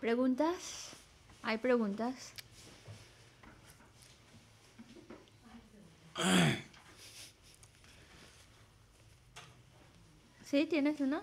preguntas? ¿Sí? ¿Tienes una?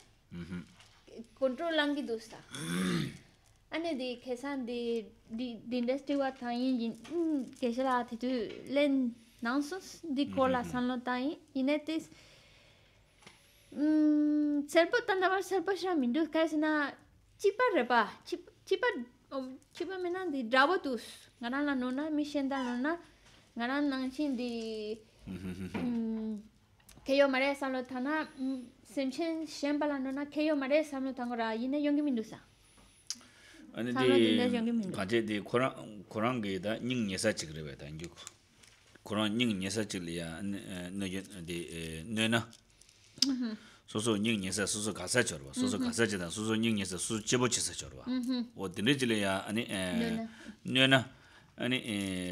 Mm-hmm. control langi dusta mm-hmm. ane de khesan de de industry wa tha yin mm, ke sala ti tu len nansos de cola mm-hmm. san lo tai inetes mm, serpa tan da var serpa sha min du kai chipa re pa chipa chipa me na de drabo tus ganan la nona mi nona nang chin mm, Keiyo mare samlo tanga mm, semchen shenpa lan nona keiyo mare samlo tango ra yine yongi mi ndusa? Ani di kaje di Kurang gei da nying nyesa chigri bai tangi yuk. Kurang nying nyesa chigli ya nyo eh, eh, mm-hmm. nying nyesa soso gasa chorwa, soso mm-hmm. gasa chida soso nying nyesa soso chebo chisa mm-hmm. O Ani ani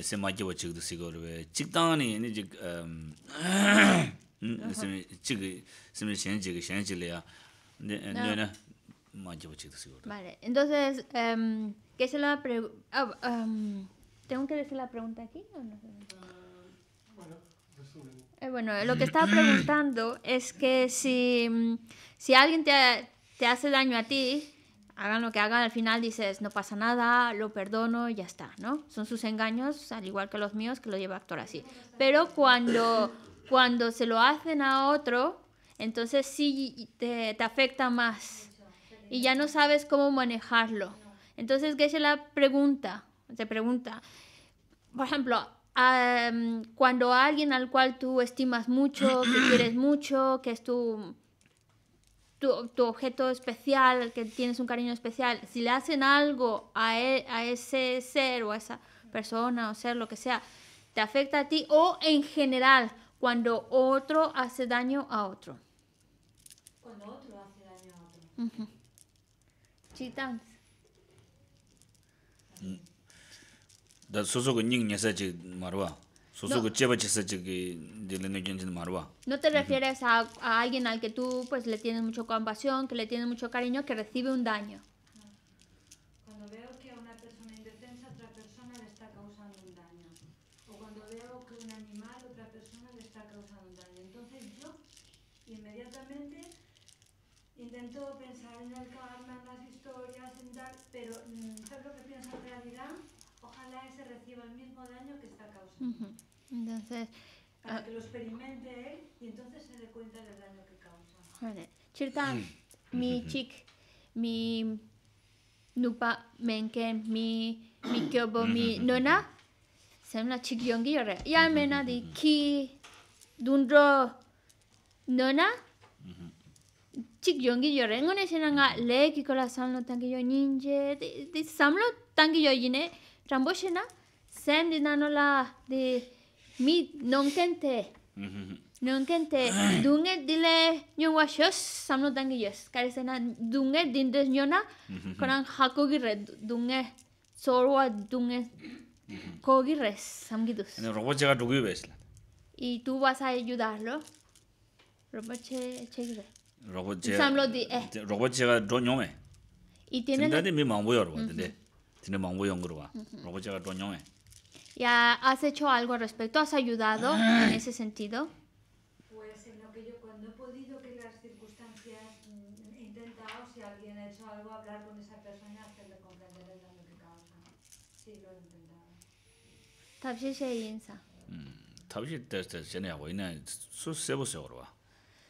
entonces em, qué es la pre ah, em, tengo que decir la pregunta aquí eh, bueno lo que mm. estaba preguntando es que si mm, si alguien te, te hace daño a ti hagan lo que hagan, al final dices, no pasa nada, lo perdono, y ya está, ¿no? Son sus engaños, al igual que los míos, que lo lleva a actuar así. Pero cuando cuando se lo hacen a otro, entonces sí te, te afecta más y ya no sabes cómo manejarlo. Entonces se la pregunta, te pregunta, por ejemplo, cuando alguien al cual tú estimas mucho, que quieres mucho, que es tu, tu, tu, objeto especial, que tienes un cariño especial, si le hacen algo a, e, a ese ser o a esa persona o ser, lo que sea, te afecta a ti o en general, cuando otro hace daño a otro. Cuando otro hace daño a otro. Chitans. Mm. Da no No te refieres a, a alguien al que tú pues le tienes mucho compasión, que le tienes mucho cariño, que recibe un daño. pensar en el karma, en las historias, en tal, pero mm, ¿sabes lo que piensa en realidad? Ojalá ese reciba el mismo daño que está causando. Entonces... Para ah, que lo experimente él y entonces se dé cuenta del daño que causa. Vale. Chirtan, mi chic, mi nupa menken, mi, mi kyobo, mi nona, se llama chic yongi yore. Ya menos di ki, dunro, nona, chik yongi yore, ngone shena nga le ki kola samlo tangi yo ninje, di, samlo tangi yo yine, rambo shena, sem di nano la, di mi non tente nongten te, mm-hmm. dunge dile nyongwa shos samlo tangi yos, kare sena dunge dinde nyona, mm-hmm. konan hako gire, dunge, sorwa dunge, mm-hmm. ko gire, samgidus. Ano robot chega dugu yu besla? I tu vas a ayudarlo, e robot che, che Robot 제 로봇 제가 돈 tiene 이 때는 근데 미 망보여 근데 tiene mambo yongruwa. Robo llega toñón. ¿Ya has hecho algo al respecto? ¿Has ayudado en ese sentido? Pues en lo que yo cuando he podido que las circunstancias mm, he intentado, si alguien ha hecho algo, hablar con esa persona, hacerle comprender el daño que causa. Sí, lo he intentado. Tabshi se yinsa. Tabshi desde Xenia, güey, su sebo se oro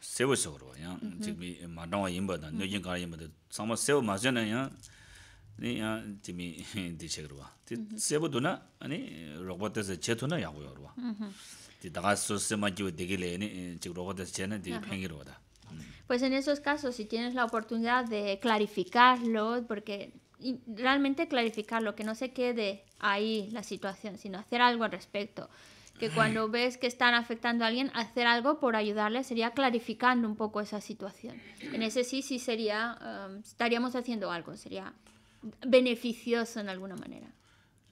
Pues en esos casos, si tienes la oportunidad de clarificarlo, porque realmente clarificarlo, que no se quede ahí la situación, sino hacer algo al respecto que cuando ves que están afectando a alguien, hacer algo por ayudarle sería clarificando un poco esa situación. En ese sí, sí sería, um, estaríamos haciendo algo, sería beneficioso en alguna manera.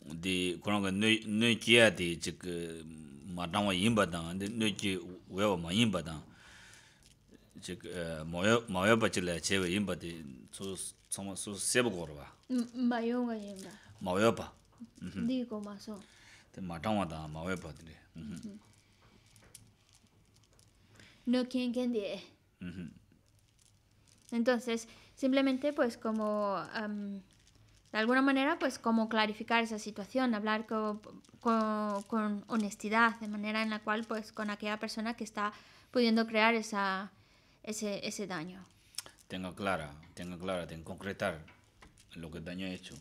De, cuando que no, no di, de, de que, matang wa yinba dang, de, no que wea ma yinba dang, de que, mawea, mawea pa chile chewe yinba de, su, su, su sebo korwa. Mawea pa. Digo más o no quien quien die entonces simplemente pues como um, de alguna manera pues como clarificar esa situación hablar con, con, honestidad de manera en la cual pues con aquella persona que está pudiendo crear esa ese, daño tenga clara tenga clara tenga concretar lo que daño ha hecho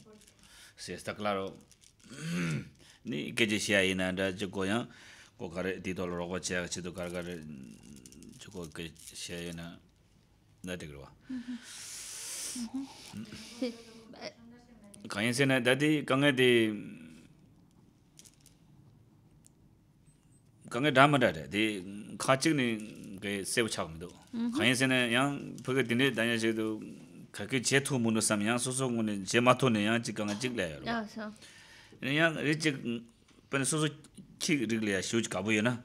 si está claro ni geje xia yin nan da zhe guo yang guo ka re di dou lu ruo jia qi du ka ka re zhe guo ge xia yin na na de ge wa kan yin sen da yāng rī chīk pēne sūsū chīk rīgli yā shūch kāpū yu na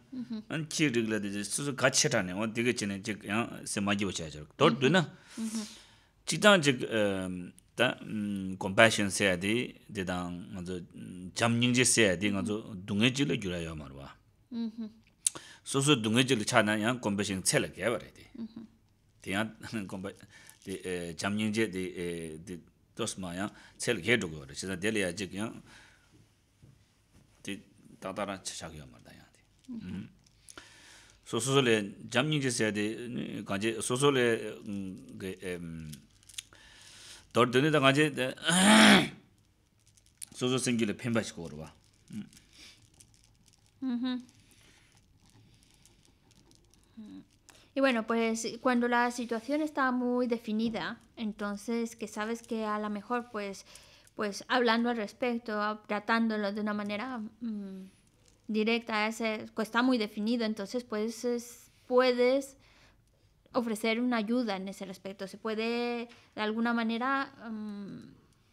ān chīk rīgli yā sūsū gā chē tāni wā tīgā chīni chīk yāng sē mā jīwa chāyā chāyā tōr tū na chīk tāng chīk tā compassion sē yā dī dī tāng ngā zō jam nying jī sē yā dī ngā zō na dādārā chāgīyā mārdā yāndī. Sōsōsō lé, jāmyīng jī sāyādī, gāñjī, sōsō lé, dōr dōni dā gāñjī, sōsō sēngi Y bueno, pues cuando la situación está muy definida, entonces que sabes que a lo mejor pues pues hablando al respecto, tratándolo de una manera mm, directa, pues, está muy definido, entonces pues, puedes ofrecer una ayuda en ese respecto, se puede de alguna manera mm,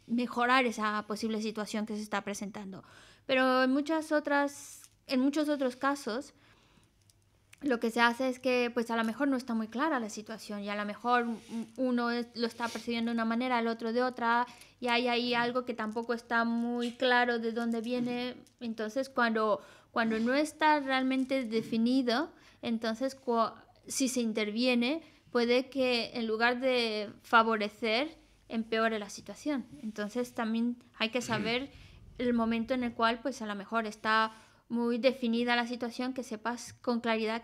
mejorar esa posible situación que se está presentando. Pero en, muchas otras, en muchos otros casos, lo que se hace es que pues a lo mejor no está muy clara la situación y a lo mejor uno lo está percibiendo de una manera, el otro de otra y hay ahí algo que tampoco está muy claro de dónde viene. Entonces cuando, cuando no está realmente definido, entonces si se interviene puede que en lugar de favorecer empeore la situación. Entonces también hay que saber el momento en el cual pues a lo mejor está muy definida la situación, que sepas con claridad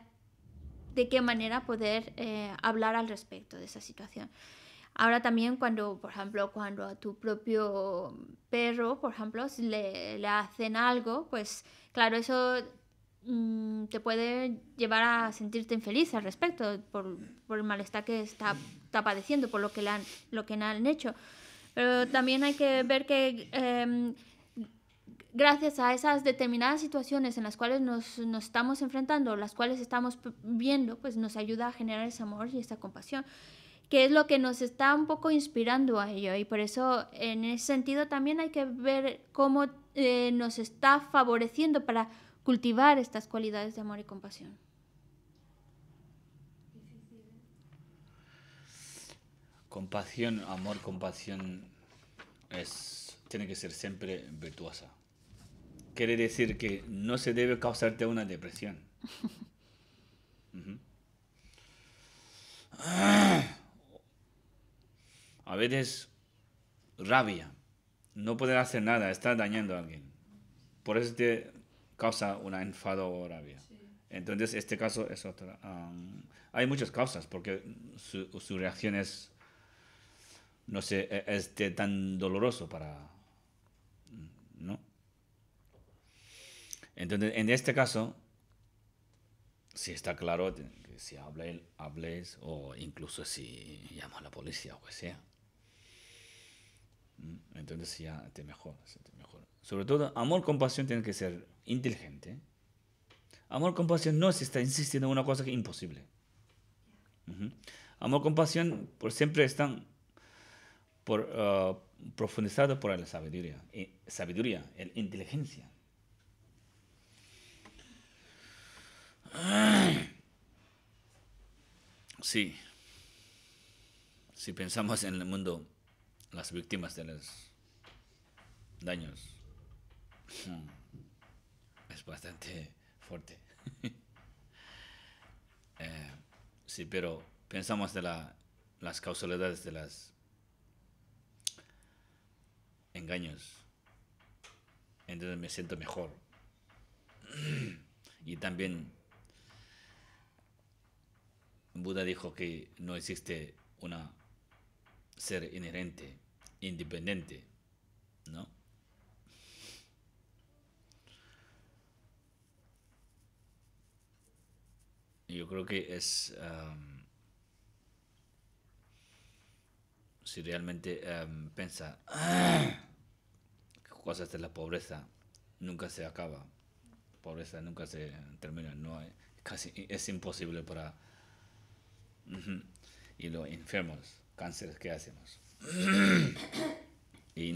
de qué manera poder eh, hablar al respecto de esa situación. Ahora también cuando, por ejemplo, cuando a tu propio perro, por ejemplo, le, le hacen algo, pues claro, eso mm, te puede llevar a sentirte infeliz al respecto por, el malestar que está, está, padeciendo, por lo que, le han, lo que le han hecho. Pero también hay que ver que em, gracias a esas determinadas situaciones en las cuales nos, estamos enfrentando, las cuales estamos viendo, pues nos ayuda a generar ese amor y esa compasión, que es lo que nos está un poco inspirando a ello. Y por eso, en ese sentido, también hay que ver cómo eh, nos está favoreciendo para cultivar estas cualidades de amor y compasión. Compasión, amor, compasión tiene que ser siempre virtuosa quiere decir que no se debe causarte una depresión. a veces rabia, no poder hacer nada, está dañando a alguien. Por eso te causa un enfado o rabia. Entonces, este caso es otra. hay muchas causas porque su, reacción es, no sé, e, es, tan doloroso para Entonces, en este caso, si está claro si hables, hables o incluso si llamas a la policía o que sea. Entonces ya te mejor, te Sobre todo, amor, compasión tiene que ser inteligente. Amor, compasión no se está insistiendo en una cosa que es imposible. Amor, compasión por pues, siempre están por, ah, profundizados por la sabiduría, sabiduría, la inteligencia. Sí. Si pensamos en el mundo, las víctimas de los daños hmm, es bastante fuerte. Eh, sí, pero pensamos de las causalidades de los engaños. Entonces me siento mejor. y también Buda dijo que no existe una ser inherente, independiente, ¿no? Yo creo que es si realmente um, piensa cosas de la pobreza nunca se acaba, pobreza nunca se termina, no casi es imposible para y los enfermos, cánceres que hacemos.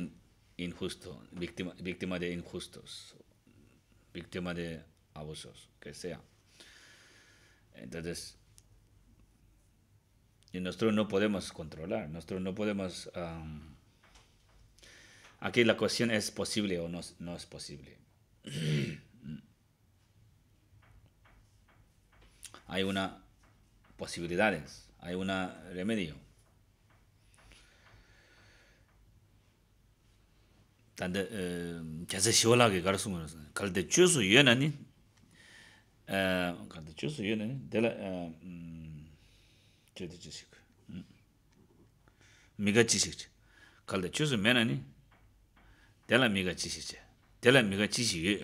injusto, víctima, víctima de injustos, víctima de abusos, que sea. Entonces, y nosotros no podemos controlar, nosotros no podemos... aquí la cuestión es posible o no, no es posible. Hay una posibilidades, hay una remedio. Tan de eh que se kalde que garso no, cal de chuso y enani. Eh, cal de chuso y enani de la eh de chisik. Mega chisik. Cal de menani. De la chisik. De la chisik.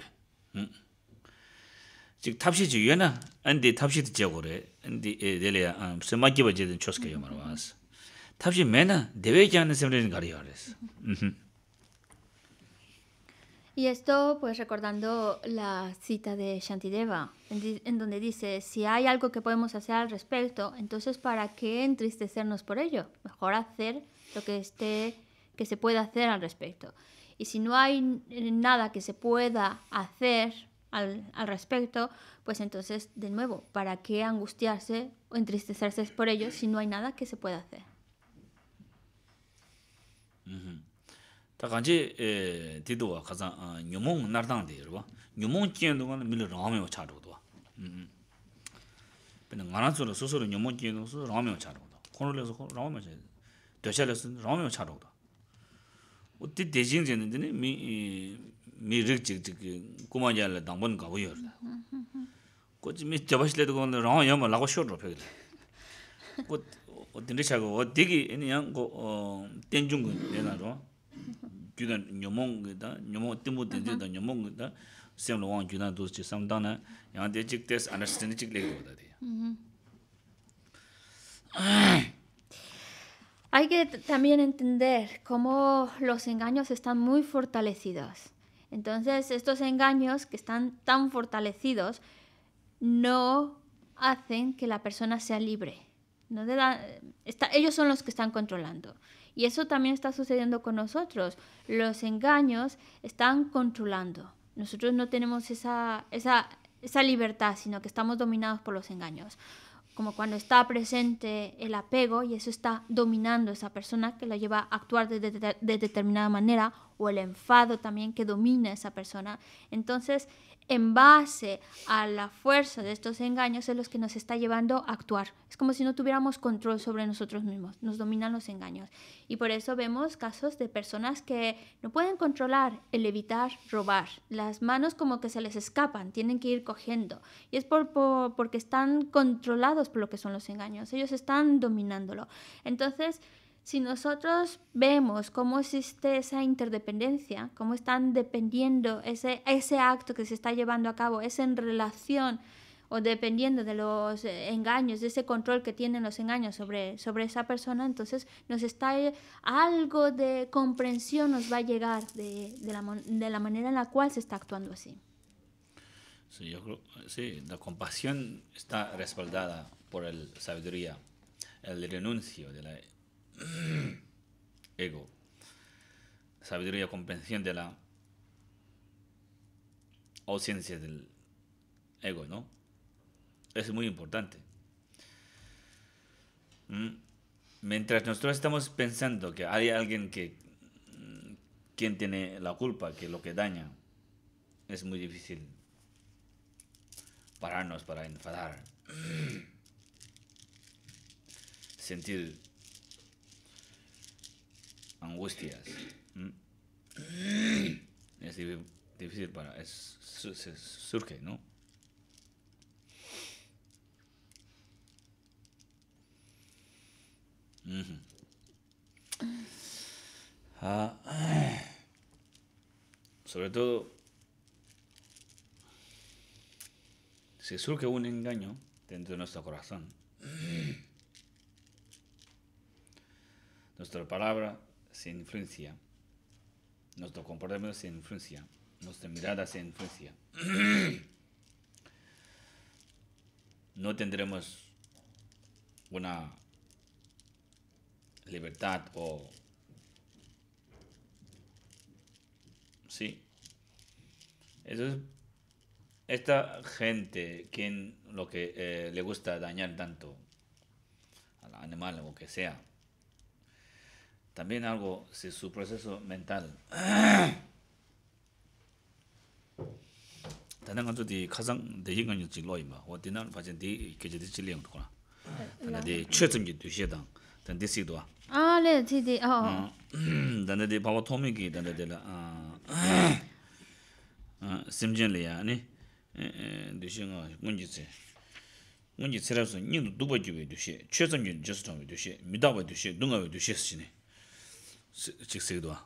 Y esto, pues recordando la cita de Shantideva, en, en donde dice, si hay algo que podemos hacer al respecto, entonces ¿para qué entristecernos por ello? Mejor hacer lo que esté, que se pueda hacer al respecto. Y si no hay nada que se pueda hacer al, al respecto, pues entonces, de nuevo, ¿para qué angustiarse o entristecerse por ellos si no hay nada que se pueda hacer? Tā kāñchī eh, tīduwa khazā ah, nyumung nārdāng dī rwa, nyumung jīndu kāna mīli rāmi wā chārukwa duwa. Pēnā ngā rā tsūra sūsūra nyumung jīndu sū rāmi wā chārukwa duwa, khōnu lēsū khōnu rāmi wā chārukwa duwa, dōshā lēsū rāmi wā chārukwa duwa. Tī mi rik chik chik kuma 미 la dangban gawa yor da. Kochi mi jabash le dhigo rangwa yama lakwa shor ro pegla. Kochi dhin rishaa go, dhigi ini yang go ten chunga dhina rwa. Gyudan nyomong gita, nyomong timbu dhin dhigda nyomong gita, sem wang gyudan dhuzi chik samdang na, chik tes entender como los engaños están muy fortalecidos. Entonces, estos engaños que están tan fortalecidos no hacen que la persona sea libre. ellos son los que están controlando. Y eso también está sucediendo con nosotros. Los engaños están controlando. Nosotros no tenemos esa, libertad, sino que estamos dominados por los engaños. Como cuando está presente el apego y eso está dominando a esa persona que la lleva a actuar de determinada manera o el enfado también que domina esa persona. Entonces, en base a la fuerza de estos engaños es los que nos está llevando a actuar. Es como si no tuviéramos control sobre nosotros mismos, nos dominan los engaños. Y por eso vemos casos de personas que no pueden controlar el evitar robar. Las manos como que se les escapan, tienen que ir cogiendo. Y es por, porque están controlados por lo que son los engaños, ellos están dominándolo. Entonces, si nosotros vemos cómo existe esa interdependencia, cómo están dependiendo ese, ese acto que se está llevando a cabo, es en relación o dependiendo de los eh, engaños, de ese control que tienen los engaños sobre, sobre esa persona, entonces nos está eh, algo de comprensión nos va a llegar de, de, la, de la manera en la cual se está actuando así. Sí, sí, la compasión está respaldada por la sabiduría, el renuncio de la Ego. Sabiduría comprensión de la ausencia del ego, ¿no? Es muy importante. Mm. Mientras nosotros estamos pensando que hay alguien que mm, quien tiene la culpa, que lo que daña, es muy difícil pararnos para enfadar, sentir angustias. Mm. Es difícil para... Es, surge, ¿no? Ah, sobre todo, se surge un engaño dentro de nuestro corazón, nuestra palabra sin influencia, nuestro comportamiento sin influencia, nuestra mirada sin influencia. no tendremos una libertad o sí eso esta gente quien lo que eh, le gusta dañar tanto al animal o que sea también algo si su proceso mental tanang jo di khajang de yin gan yu ji loi ma wo dinan pa jin di ge ji di ji leng tu la tan de che zeng ji du xie dang tan de ah, si du a le ti ti oh tan de pa wo to mi ge tan de la a ah, ah, sim le ya ni eh, eh, de xing a mun ji ce mun ji ce ra ni du ba ji du du mi da ba du dung du si ni chik sik duwa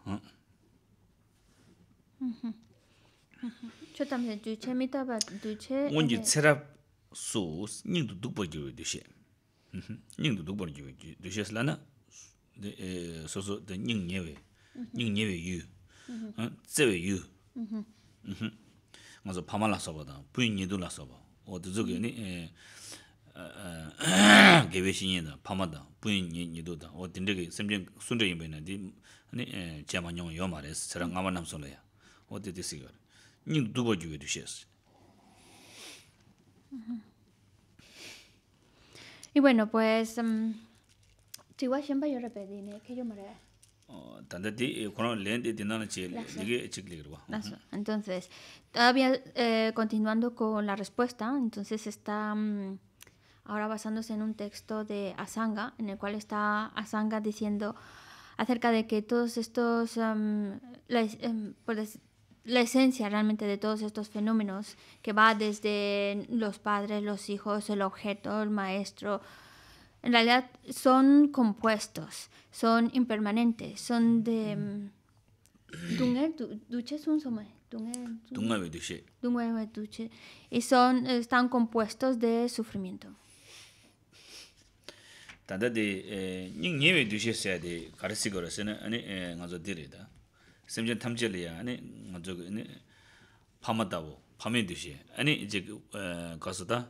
chotamse, du che 뒤체 du che? onji tserab suu ning du dukpa juwe du she ning du dukpa juwe du she asla na so suu da nyewe ning nyewe yu yu nga la soba nye du la soba o gewe shinye da, pama da, puyin nido da, o dindige semchen sunze inbe na di jama nyong yo ma res, tsara ngama nam son la ya, o di di sikar, nying dubo juwe du shes. Y bueno, pues, wa shenpa yo re pedi ne, que yo ma re? Tanda di, kono len di dinana chi, dige chik ligirwa. Entonces, todavía eh, continuando con la respuesta, entonces está... Um, ahora basándose en un texto de Asanga, en el cual está Asanga diciendo acerca de que todos estos, em, em, la, esencia realmente de todos estos fenómenos, que va desde los padres, los hijos, el objeto, el maestro, en realidad son compuestos, son impermanentes, son de... Y son, están compuestos de sufrimiento. tanda di eh, nying nyewe 아니 xe di kari si gora xe ane eh, nga zo diri da sem chen tam che li ya ane 아니 zo pama dawo, pame duxie ane je eh, kaso da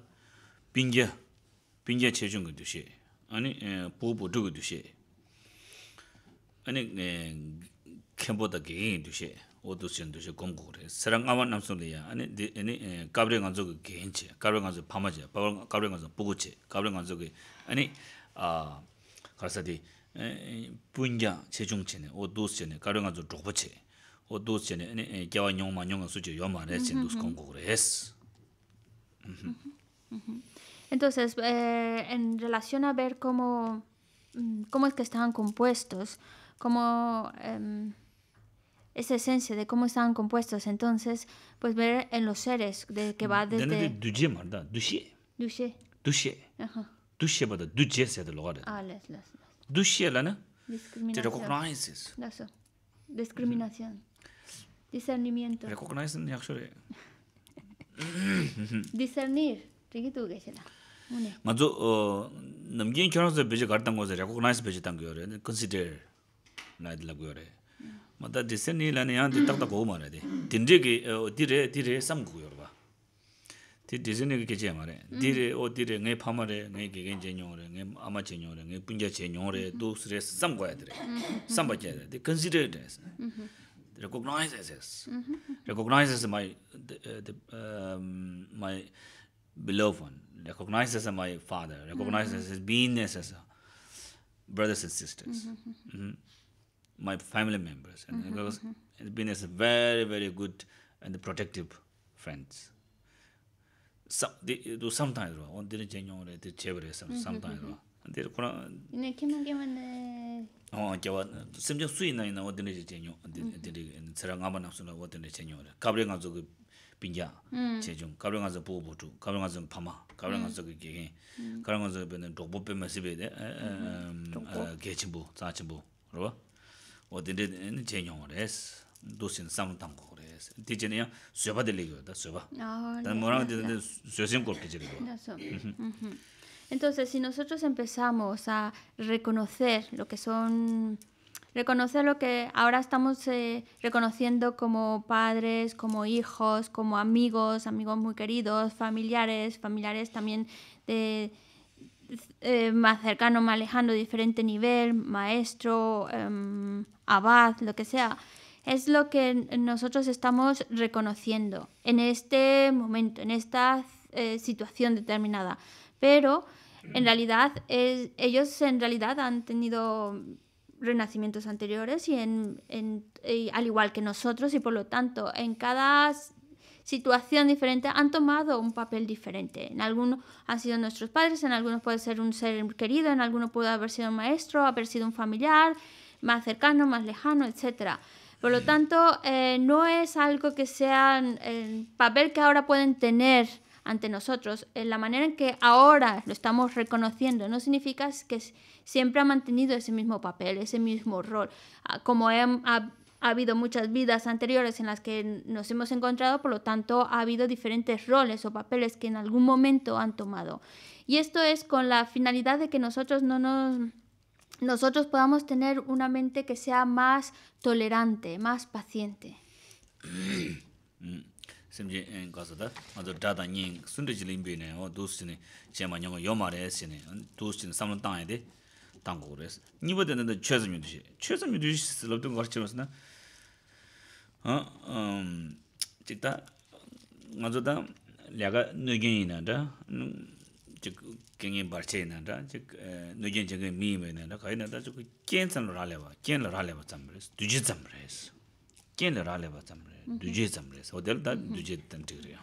bingya, bingya che chung gu duxie ane po po du gu duxie ane kempo da ge gen duxie o ya Entonces, eh, en relación a ver cómo, mm, cómo es que estaban compuestos, cómo em, esa esencia de cómo estaban compuestos, entonces, pues ver en los seres de que va desde... Du xie bada du xie xie de lo xare. Du xie la na, ti ra kuk na xie discrimination. Discernimiento. Ra kuk na Discernir. Ti xie tu xie xie la. Mu ne. Ma zu, nam xie xie xie xie bie xie kar tango za re, consider. Na xie la re. Ma ta discernir la na yaan ti tak tako ma ra de. Ti re xie, ti re xie xie sam go 디 디즈니가 계지 말에 디레 오 디레 내 파마레 내 개개인 제뇽레 내 아마 제뇽레 내 분자 제뇽레 또 쓰레 쌈 거야 되래 쌈 받게 돼 컨시더드 돼 recognizes recognizes my uh, the um my beloved one recognizes my father recognizes mm-hmm. his beingness as brothers and sisters mm-hmm. Mm-hmm. my family members and because it's been as a very very good and the protective friends sam tanga yi dhruva, on tene chen yongore, tere che vare yi sam tanga yi dhruva yi ne kima kima ne o nga kiawa, sem chak suyina yi na, o tene che chen yongore mm-hmm. tere, tsara nga ma na su na, o tene che nga zhugui pinja che zhungo, nga nga pama, mm. mm. nga nga pe de eh, eh, mm-hmm. eh, o Entonces, si nosotros empezamos a reconocer lo que son, reconocer lo que ahora estamos eh, reconociendo como padres, como hijos, como amigos, amigos muy queridos, familiares, familiares también de, eh, más cercano, más lejano, diferente nivel, maestro, em, abad, lo que sea es lo que nosotros estamos reconociendo en este momento, en esta eh, situación determinada. Pero en realidad ellos en realidad han tenido renacimientos anteriores y, al igual que nosotros y por lo tanto en cada situación diferente han tomado un papel diferente. En algunos han sido nuestros padres, en algunos puede ser un ser querido, en algunos puede haber sido un maestro, haber sido un familiar más cercano, más lejano, etc., por lo tanto, eh, no es algo que sea el eh, papel que ahora pueden tener ante nosotros, en eh, la manera en que ahora lo estamos reconociendo, no significa que siempre ha mantenido ese mismo papel, ese mismo rol. Ah, como ha habido muchas vidas anteriores en las que nos hemos encontrado, por lo tanto ha habido diferentes roles o papeles que en algún momento han tomado. Y esto es con la finalidad de que nosotros no nos nosotros podamos tener una mente que sea más tolerante, más paciente. Simje en caso da, cuando dada ning sunde jilimbe ne o dos sine chema nyong yo mare sine dos sine samna ta de tangores. Ni bo de de chezmi de chi. Chezmi de chi se lo de gar chemas na. Ha um cita ngazo da lega ne na da chik kengen barche na da, chik eh, nujen chengen miwe na da, kaya na da chik kien san lo ralewa, kien lo ralewa tsamres, duje tsamres, kien lo ralewa tsamres, duje tsamres, odel da mm-hmm. duje tantigre.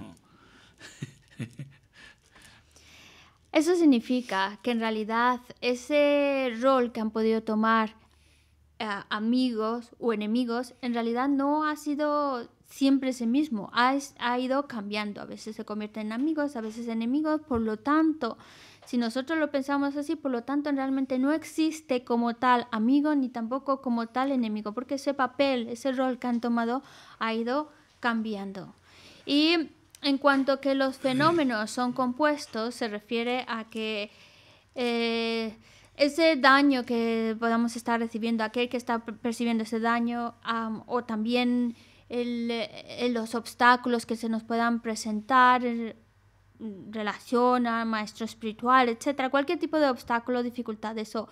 Eso significa que en realidad ese rol que han podido tomar eh, amigos o enemigos, en realidad no ha sido siempre es el mismo, ha, ido cambiando, a veces se convierte en amigos, a veces enemigos, por lo tanto, si nosotros lo pensamos así, por lo tanto realmente no existe como tal amigo ni tampoco como tal enemigo, porque ese papel, ese rol que han tomado ha ido cambiando. Y en cuanto que los fenómenos son compuestos, se refiere a que... Eh, ese daño que podamos estar recibiendo, aquel que está percibiendo ese daño, o también eh, los obstáculos que se nos puedan presentar, eh, relación al maestro espiritual, etcétera, cualquier tipo de obstáculo, dificultades o,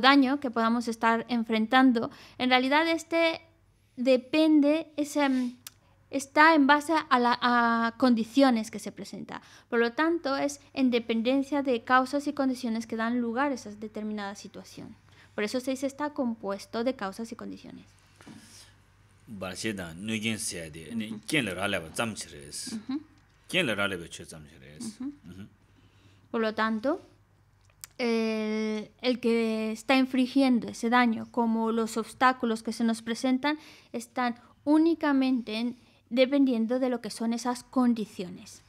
daño que podamos estar enfrentando, en realidad este depende, mm, está en base a, las condiciones que se presentan. Por lo tanto, es en dependencia de causas y condiciones que dan lugar a esa determinada situación. Por eso se dice está compuesto de causas y condiciones por lo tanto el, que está infringiendo ese daño como los obstáculos que se nos presentan están únicamente dependiendo de lo que son esas condiciones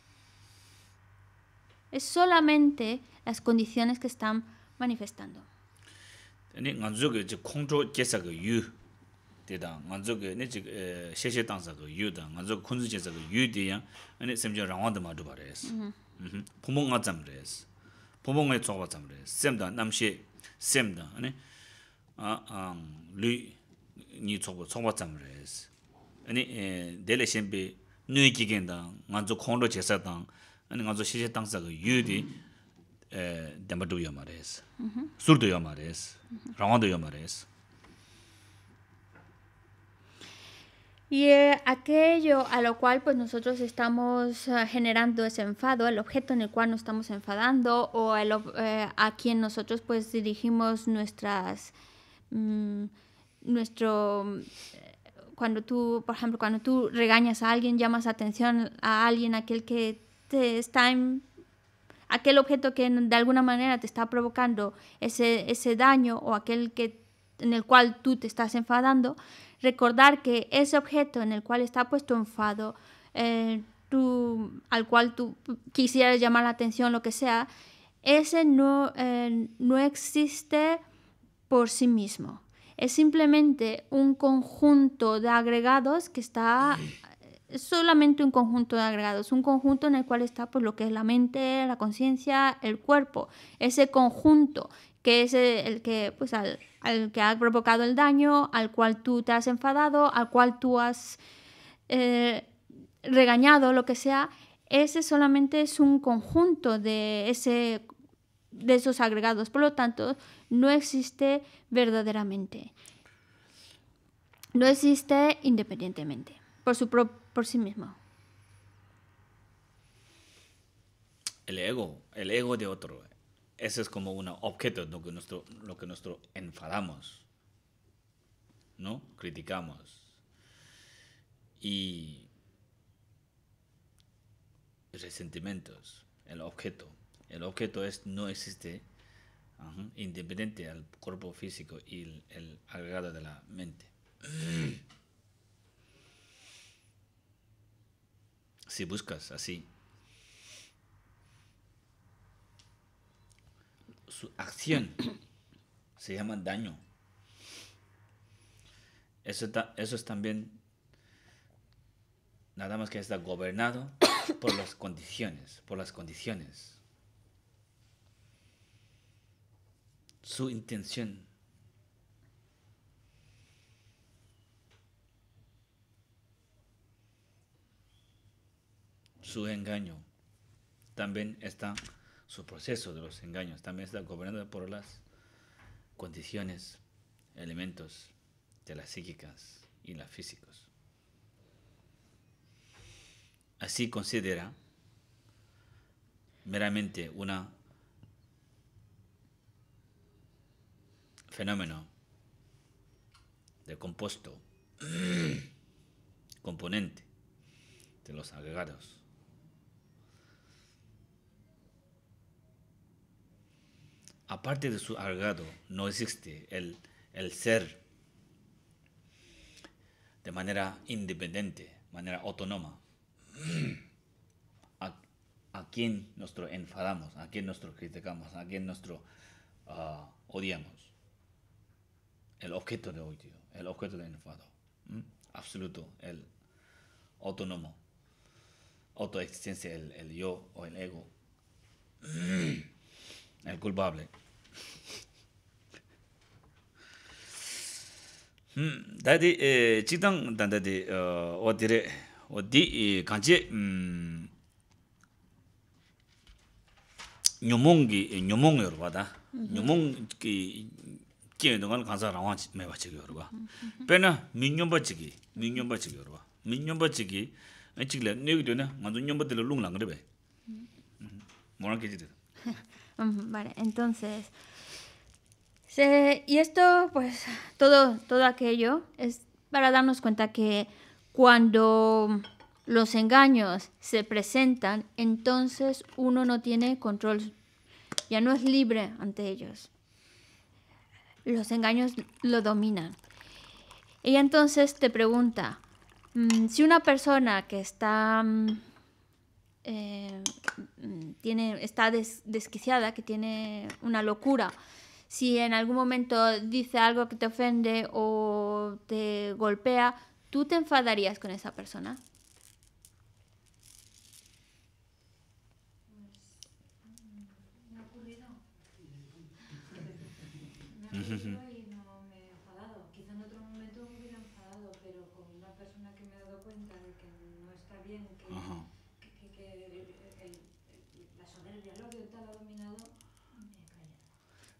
es solamente las condiciones que están manifestando. tē tāng, ngā dzog xē xē tāng sā kō yū tāng, ngā dzog khuñzī chē sā kō yū tē yāng, ane sēm chē rāngwaan tō 니 tō pā rēs, pō mō ngā tsā mō rēs, pō mō ngā chō bā tsā mō rēs, sēm tāng, nám xē ane Y eh, aquello a lo cual pues nosotros estamos eh, generando ese enfado, el objeto en el cual nos estamos enfadando o eh, a quien nosotros pues dirigimos nuestras, mm, nuestro, cuando tú, por ejemplo, cuando tú regañas a alguien, llamas atención a alguien, aquel que te está aquel objeto que de alguna manera te está provocando ese, ese daño o aquel que, en el cual tú te estás enfadando, recordar que ese objeto en el cual está puesto enfado, eh, tú, al cual tú quisieras llamar la atención, lo que sea, ese no, eh, no existe por sí mismo. Es simplemente un conjunto de agregados que está solamente un conjunto de agregados, un conjunto en el cual está por pues, lo que es la mente, la conciencia, el cuerpo, ese conjunto que es el que pues, al, al que ha provocado el daño, al cual tú te has enfadado, al cual tú has eh, regañado, lo que sea, ese solamente es un conjunto de, ese, de esos agregados. Por lo tanto, no existe verdaderamente. No existe independientemente, por, su por sí mismo. El ego, el ego de otro. Eh. Ese es como un objeto, lo que, nuestro, lo que nuestro enfadamos, ¿no? Criticamos. Y resentimientos, el objeto. El objeto es, no existe, independiente al cuerpo físico y el agregado de la mente. si buscas así, su acción. Se llama daño. Eso, eso es también nada más que está gobernado por las condiciones, por las condiciones. Su intención. Su engaño también está su proceso de los engaños también está gobernado por las condiciones, elementos de las psíquicas y las físicas. Así considera meramente un fenómeno de compuesto, componente de los agregados aparte de su agrado, no existe el, ser de manera independiente, manera autónoma. A, quién quien nosotros enfadamos, a quien nosotros criticamos, a quien nosotros ah, odiamos. El objeto de odio, el objeto de enfado. Absoluto, el autónomo. Autoexistencia, el yo o el ego. 에 음, 다디, 에, 지금 단다디, 어, 어디래? 어디 이 간지 음. 뇨몽기 뇨몽을 봐다. 뇨몽기 끼는 걸 간자랑 맞에 받치겨, 이거 봐. 빼는 민념 받치기. 민념 받치겨, 이거 봐. 민념 받치기. 아, vale, entonces. y esto, pues, todo, todo aquello es para darnos cuenta que cuando los engaños se presentan, entonces uno no tiene control, ya no es libre ante ellos. Los engaños lo dominan. Ella entonces te pregunta, mm, si una persona que está mm, tiene, está desquiciada, que tiene una locura, si en algún momento dice algo que te ofende o te golpea, ¿tú te enfadarías con esa persona?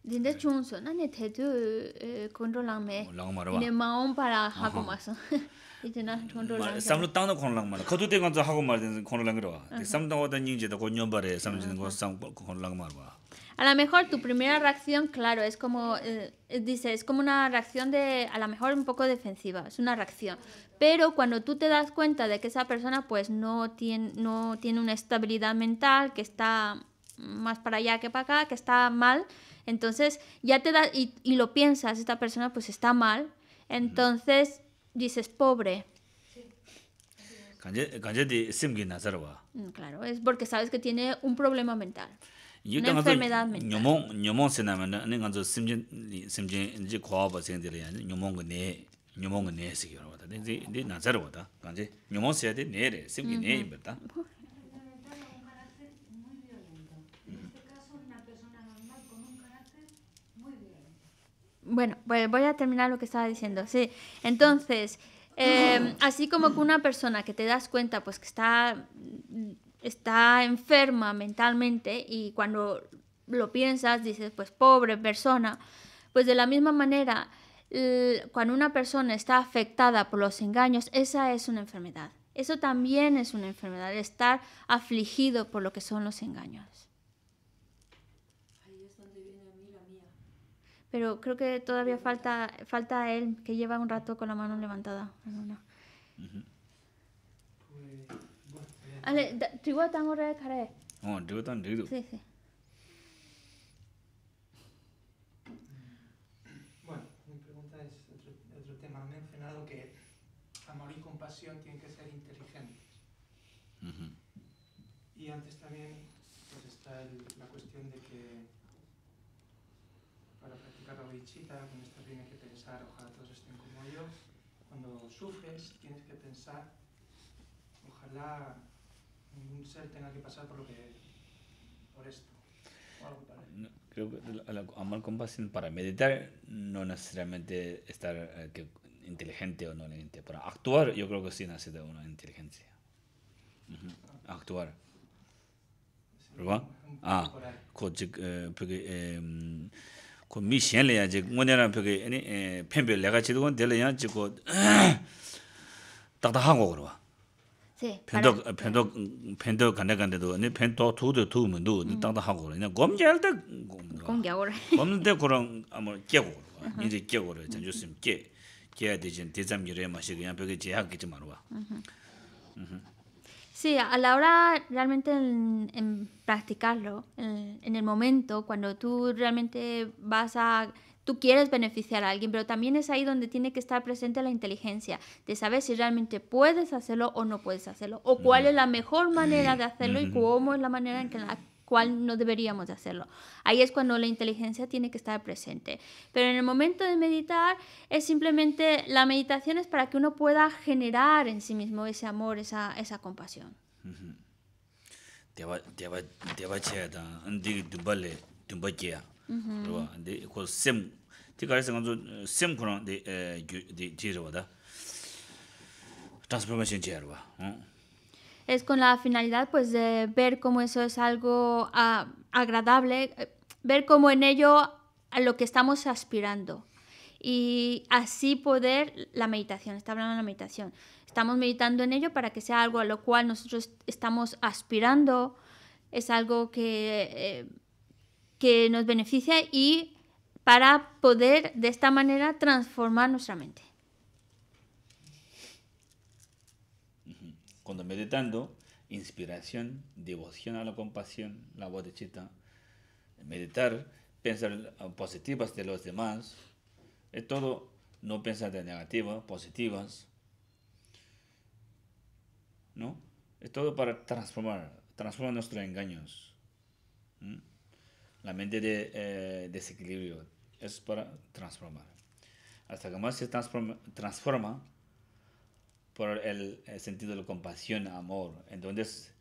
dinda chungso na ne thedu control eh, lang me ne maom para hago maso 이제나 control lang samlo tang no control lang ma khodu de gonzo hago mar de control lang ro de samdang oda ning bare samjin go sam control lang A lo mejor tu primera reacción, claro, es como, eh, dice, es como una reacción de, a lo mejor un poco defensiva, es una reacción. Pero cuando tú te das cuenta de que esa persona pues no tiene, no tiene una estabilidad mental, que está más para allá que para acá, que está mal, entonces ya te da, y, lo piensas, esta persona pues está mal, entonces dices, pobre. Mm, claro, es porque sabes que tiene un problema mental. Una enfermedad mental. Bueno, voy a terminar lo que estaba diciendo. Sí, entonces, em, así como que una persona que te das cuenta, pues que está, está enferma mentalmente y cuando lo piensas dices, pues pobre persona, pues de la misma manera, cuando una persona está afectada por los engaños, esa es una enfermedad. Eso también es una enfermedad, estar afligido por lo que son los engaños. pero creo que todavía falta, falta él, que lleva un rato con la mano levantada. Ale, no. Oh, tan horre Oh, yo tan Sí, sí. Bueno, mi pregunta es otro, tema. Han mencionado que amor y compasión tienen que ser inteligentes. Y antes también pues está el con esto tiene que pensar, ojalá todos estén como yo, cuando sufres tienes que pensar, ojalá ningún ser tenga que pasar por lo que por esto. creo que la compasión para meditar no necesariamente estar eh, que, inteligente o no inteligente. Para actuar yo creo que sí necesita una inteligencia. Actuar. Sí, ¿Verdad? Ah, eh, porque eh, ko mi shen le ya je ngone ran pe ge ani pen pe le ga chi 팬도 le ya ji ko ta ta ha go ro wa se pen do pen do pen do 이제 ne ga ne do ani pen do tu de tu mun do ta ta ha zan ju sim ya ma ya Sí, a la hora realmente en, practicarlo, en, en, el momento, cuando tú realmente vas a... Tú quieres beneficiar a alguien, pero también es ahí donde tiene que estar presente la inteligencia de saber si realmente puedes hacerlo o no puedes hacerlo, o cuál es la mejor manera de hacerlo y cómo es la manera en que la cuál no deberíamos de hacerlo. Ahí es cuando la inteligencia tiene que estar presente. Pero en el momento de meditar es simplemente, la meditación es para que uno pueda generar en sí mismo ese amor, esa, esa compasión es con la finalidad pues de ver cómo eso es algo ah, agradable, eh, ver cómo en ello a lo que estamos aspirando y así poder la meditación, está hablando de la meditación. Estamos meditando en ello para que sea algo a lo cual nosotros estamos aspirando, es algo que, eh, que nos beneficia y para poder de esta manera transformar nuestra mente. Cuando meditando, inspiración, devoción a la compasión, la Chitta meditar, pensar positivas de los demás, es todo, no pensar de negativas, positivas, ¿no? Es todo para transformar, transformar nuestros engaños. La mente de eh, desequilibrio es para transformar. Hasta que más se transforma por el, sentido de compasión, amor, entonces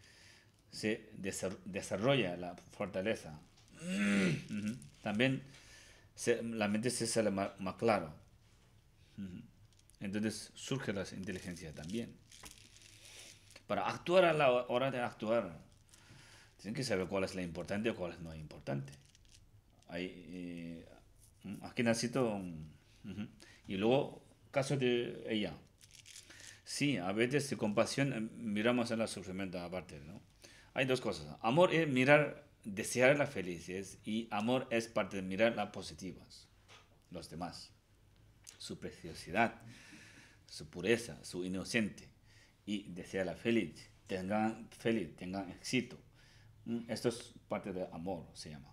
se desarrolla la fortaleza. Mm. También la mente se sale más, claro. Entonces surge la inteligencia también. Para actuar a la hora de actuar, tienen que saber cuál es la importante o cuál es no importante. Eh, aquí nacito y luego caso de ella. Sí, a veces de compasión eh, miramos en la sufrimiento aparte, ¿no? Hay dos cosas. Amor es mirar, desear la felices y amor es parte de mirar las positivas, los demás. Su preciosidad, su pureza, su inocente y desear la feliz, tengan feliz, tengan éxito. Mm, esto es parte de amor, se llama.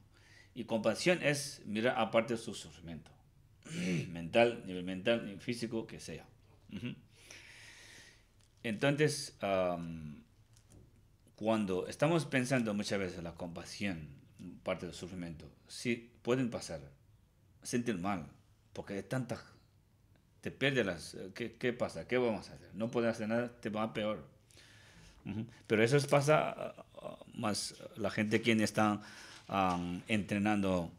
Y compasión es mirar aparte su sufrimiento, mental, nivel mental, físico, que sea. Entonces, cuando estamos pensando muchas veces en la compasión, parte del sufrimiento, sí pueden pasar, sentir mal, porque hay tantas, te pierdes las, eh, ¿qué, ¿qué, pasa? ¿Qué vamos a hacer? No puedes hacer nada, te va peor. Pero eso pasa ah, ah, más la gente quien está entrenando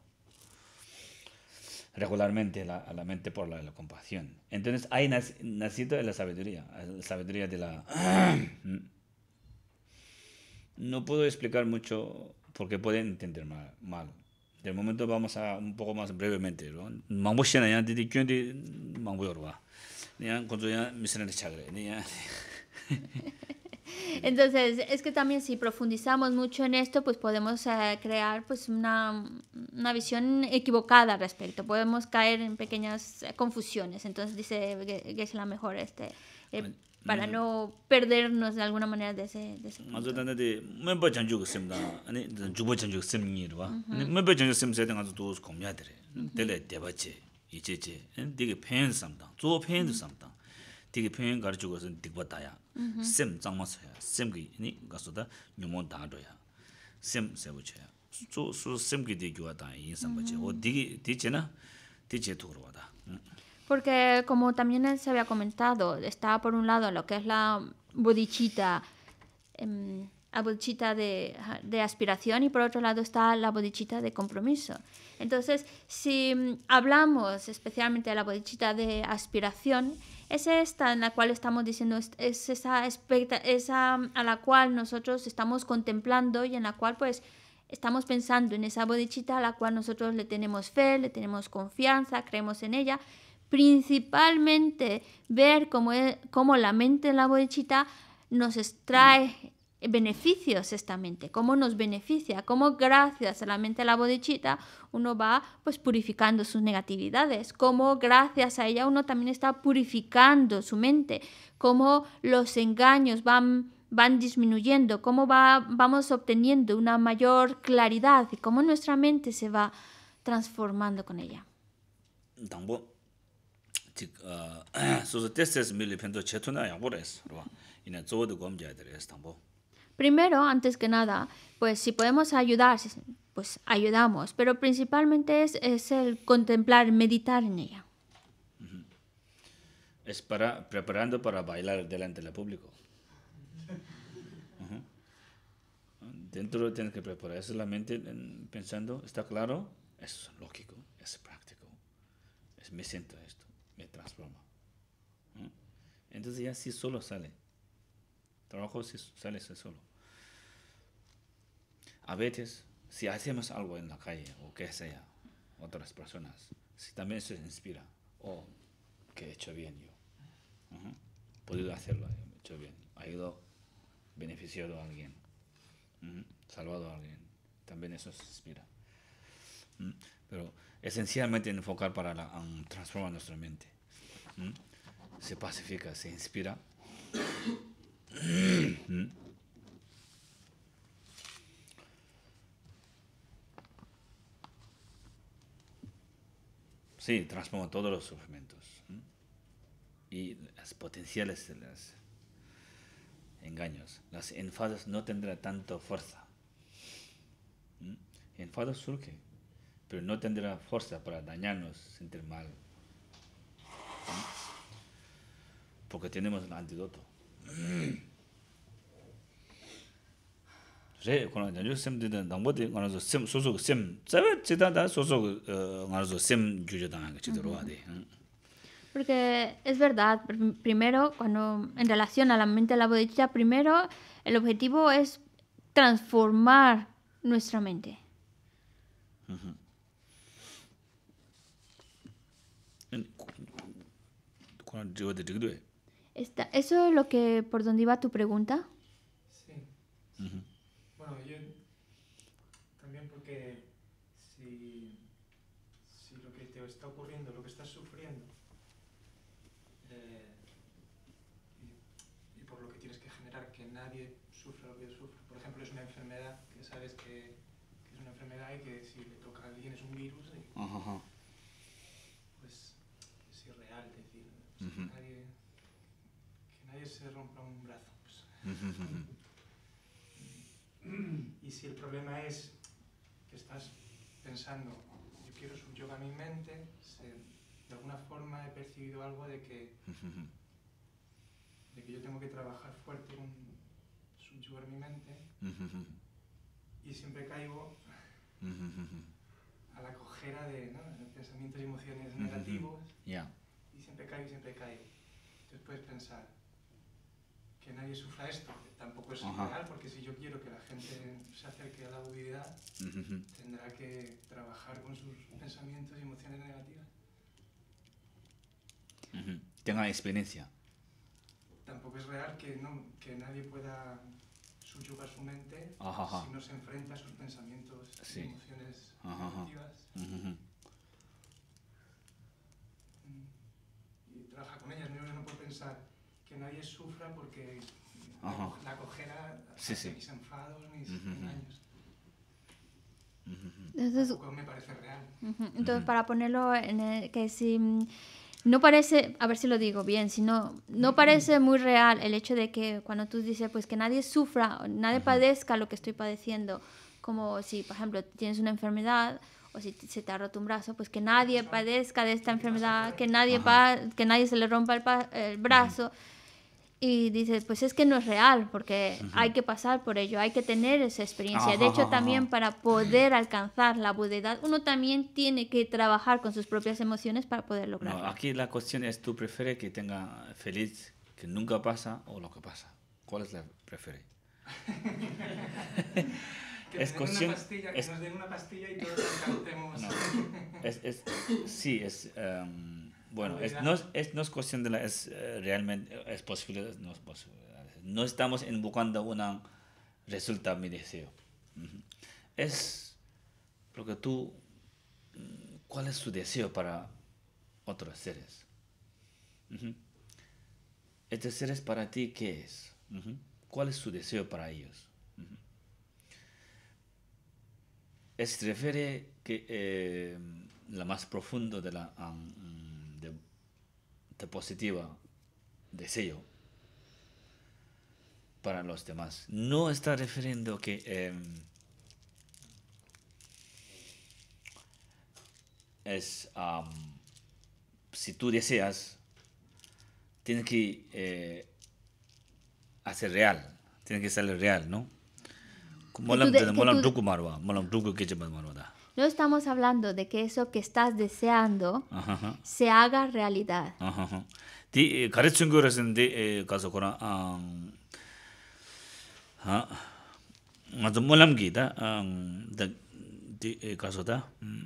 regularmente a la mente por la, la compasión. Entonces hay nac, de la sabiduría, la sabiduría de la... No puedo explicar mucho porque pueden entender mal. mal. De momento vamos a un poco más brevemente. ¿no? Entonces, es que también si profundizamos mucho en esto, pues podemos eh, crear pues una, una, visión equivocada al respecto. Podemos caer en pequeñas eh, confusiones. Entonces dice que es la mejor este eh, para no perdernos de alguna manera de ese de ese porque como también se había comentado, está por un lado lo que es la bodichita, em, la bodichita de, de aspiración y por otro lado está la bodichita de compromiso. Entonces, si mm, hablamos especialmente de la bodichita de aspiración, es esta en la cual estamos diciendo, es, esa, esa mm, a la cual nosotros estamos contemplando y en la cual pues estamos pensando en esa bodichita a la cual nosotros le tenemos fe, le tenemos confianza, creemos en ella. Principalmente ver cómo, es, cómo la mente en la bodichita nos mm. extrae beneficios esta mente, cómo nos beneficia, cómo gracias a la mente la bodichita uno va pues purificando sus negatividades, cómo gracias a ella uno también está purificando su mente, cómo los engaños van van disminuyendo, cómo va, vamos obteniendo una mayor claridad y cómo nuestra mente se va transformando con ella. Primero, antes que nada, pues si podemos ayudar, pues ayudamos, pero principalmente es, el contemplar, meditar en ella. Es para preparando para bailar delante del público. Dentro tienes que preparar, solamente la mente pensando, ¿está claro? Eso Es lógico, es práctico, me siento esto, me transformo. Entonces ya sí solo sale trabajo sale solo. A veces, si hacemos algo en la calle o que sea, otras personas, si también se inspira, o oh, que he hecho bien yo. He Podido hacerlo, he hecho bien. Ha ido beneficiado a alguien, salvado a alguien. También eso se inspira. Pero esencialmente enfocar para um, transformar nuestra mente. Se pacifica, se inspira. Sí, transforma todos los sufrimientos y las potenciales de los engaños. Las enfadas no tendrán tanto fuerza. Enfado surge, pero no tendrá fuerza para dañarnos, sentir mal. Porque tenemos el antídoto porque es verdad primero cuando en relación a la mente la bodhichitta, primero el objetivo es transformar nuestra mente Está, ¿Eso es lo que por donde iba tu pregunta? Sí. Bueno, yo también porque si, si, lo que te está ocurriendo, lo que estás sufriendo, eh, y, por lo que tienes que generar que nadie sufra lo que sufre, por ejemplo, es una enfermedad que sabes que, es una enfermedad y que si le toca a alguien es un virus. Y, se rompa un brazo. Pues. y si el problema es que estás pensando, yo quiero subyugar mi mente, de alguna forma he percibido algo de que, de que yo tengo que trabajar fuerte en subyugar mi mente y siempre caigo a la cojera de pensamientos y emociones negativos y siempre caigo y siempre caigo. Entonces puedes pensar, que nadie sufra esto, tampoco es real, porque si yo quiero que la gente se acerque a la obviedad, tendrá que trabajar con sus pensamientos y emociones negativas. Tenga experiencia. Tampoco es real que, nadie pueda subyugar su mente si no se enfrenta a sus pensamientos y emociones negativas. Mm. Y trabaja con ellas, no, no puedo pensar que nadie sufra porque la cojera sí, sí. mis enfados, mis Entonces, me parece real. Entonces, para ponerlo en el que si mm, no parece, a ver si lo digo bien, si no no parece muy real el hecho de que cuando tú dices pues que nadie sufra, nadie padezca lo que estoy padeciendo, como si por ejemplo tienes una enfermedad o si se te ha roto un brazo, pues que nadie padezca de esta enfermedad, que nadie, que nadie se le rompa el, brazo y dices, pues es que no es real, porque hay que pasar por ello, hay que tener esa experiencia. de hecho, también para poder alcanzar la budedad, uno también tiene que trabajar con sus propias emociones para poder lograrlo. aquí la cuestión es, ¿tú prefieres que tenga feliz, que nunca pasa o lo que pasa? ¿Cuál es la preferida es cuestión... que nos den una pastilla y todos cantemos. sí, es... Em, bueno, no, es, no, es, cuestión de la... Es, eh, realmente es posible, no estamos invocando una resulta mi deseo. Es que tú... Mm, ¿Cuál es su deseo para otros seres? Este seres para ti, ¿qué es? ¿Cuál es su deseo para ellos? Es refiere que eh, la más profundo de la positiva deseo para los demás. No está refiriendo que em, es si tú deseas, tienes que eh, hacer real, tienes que ser real, ¿no? Molam molam marwa, molam no estamos hablando de que eso que estás deseando se haga realidad. Ajá. Tiretsung guretsende eh gaso kona. Ah. Azmulamgida ang da de gaso da. Mhm.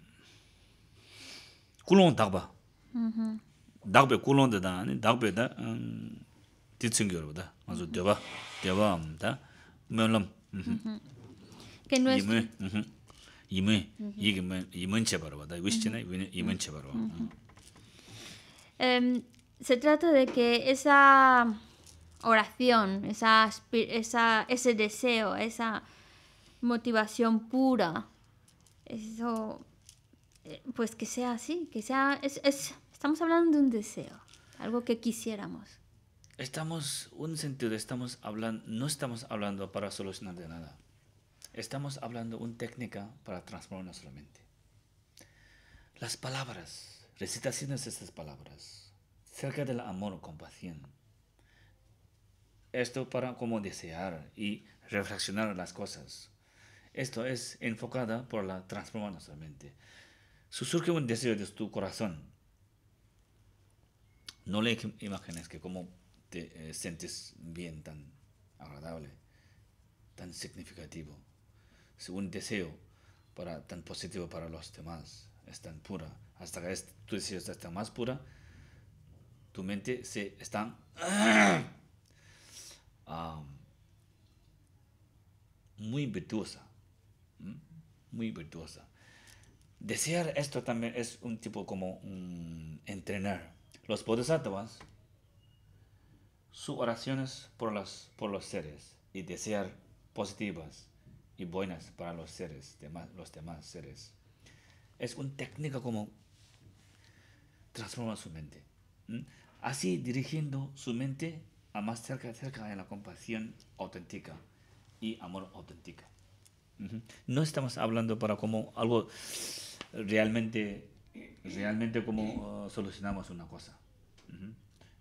Kulon dagba. Mhm. Dagbe kulonda da, dagbe da titsung gureda. Azuddeba. Deba am da. Mulam. Mhm. Que no se trata de que esa oración, esa, esa, ese deseo, esa motivación pura, eso, eh, pues que sea así, que sea, es, estamos hablando de un deseo, algo que quisiéramos. Estamos, un sentido, estamos hablando, no estamos hablando para solucionar de nada. Estamos hablando de una técnica para transformar nuestra mente. Las palabras, recitaciones de estas palabras, cerca del amor, o compasión. Esto para cómo desear y reflexionar las cosas. Esto es enfocada por la transformación de nuestra mente. Susurge un deseo de tu corazón, no le imagines que cómo te eh, sientes bien tan agradable, tan significativo un deseo para, tan positivo para los demás, es tan pura. Hasta que es, tu deseo está más pura, tu mente se está muy virtuosa, muy virtuosa. Desear esto también es un tipo como entrenar. Los bodhisattvas, sus oraciones por, por los seres y desear positivas y buenas para los seres, los demás seres. Es una técnica como transforma su mente. Así dirigiendo su mente a más cerca, cerca de la compasión auténtica y amor auténtico. No estamos hablando para como algo realmente, realmente como uh, solucionamos una cosa.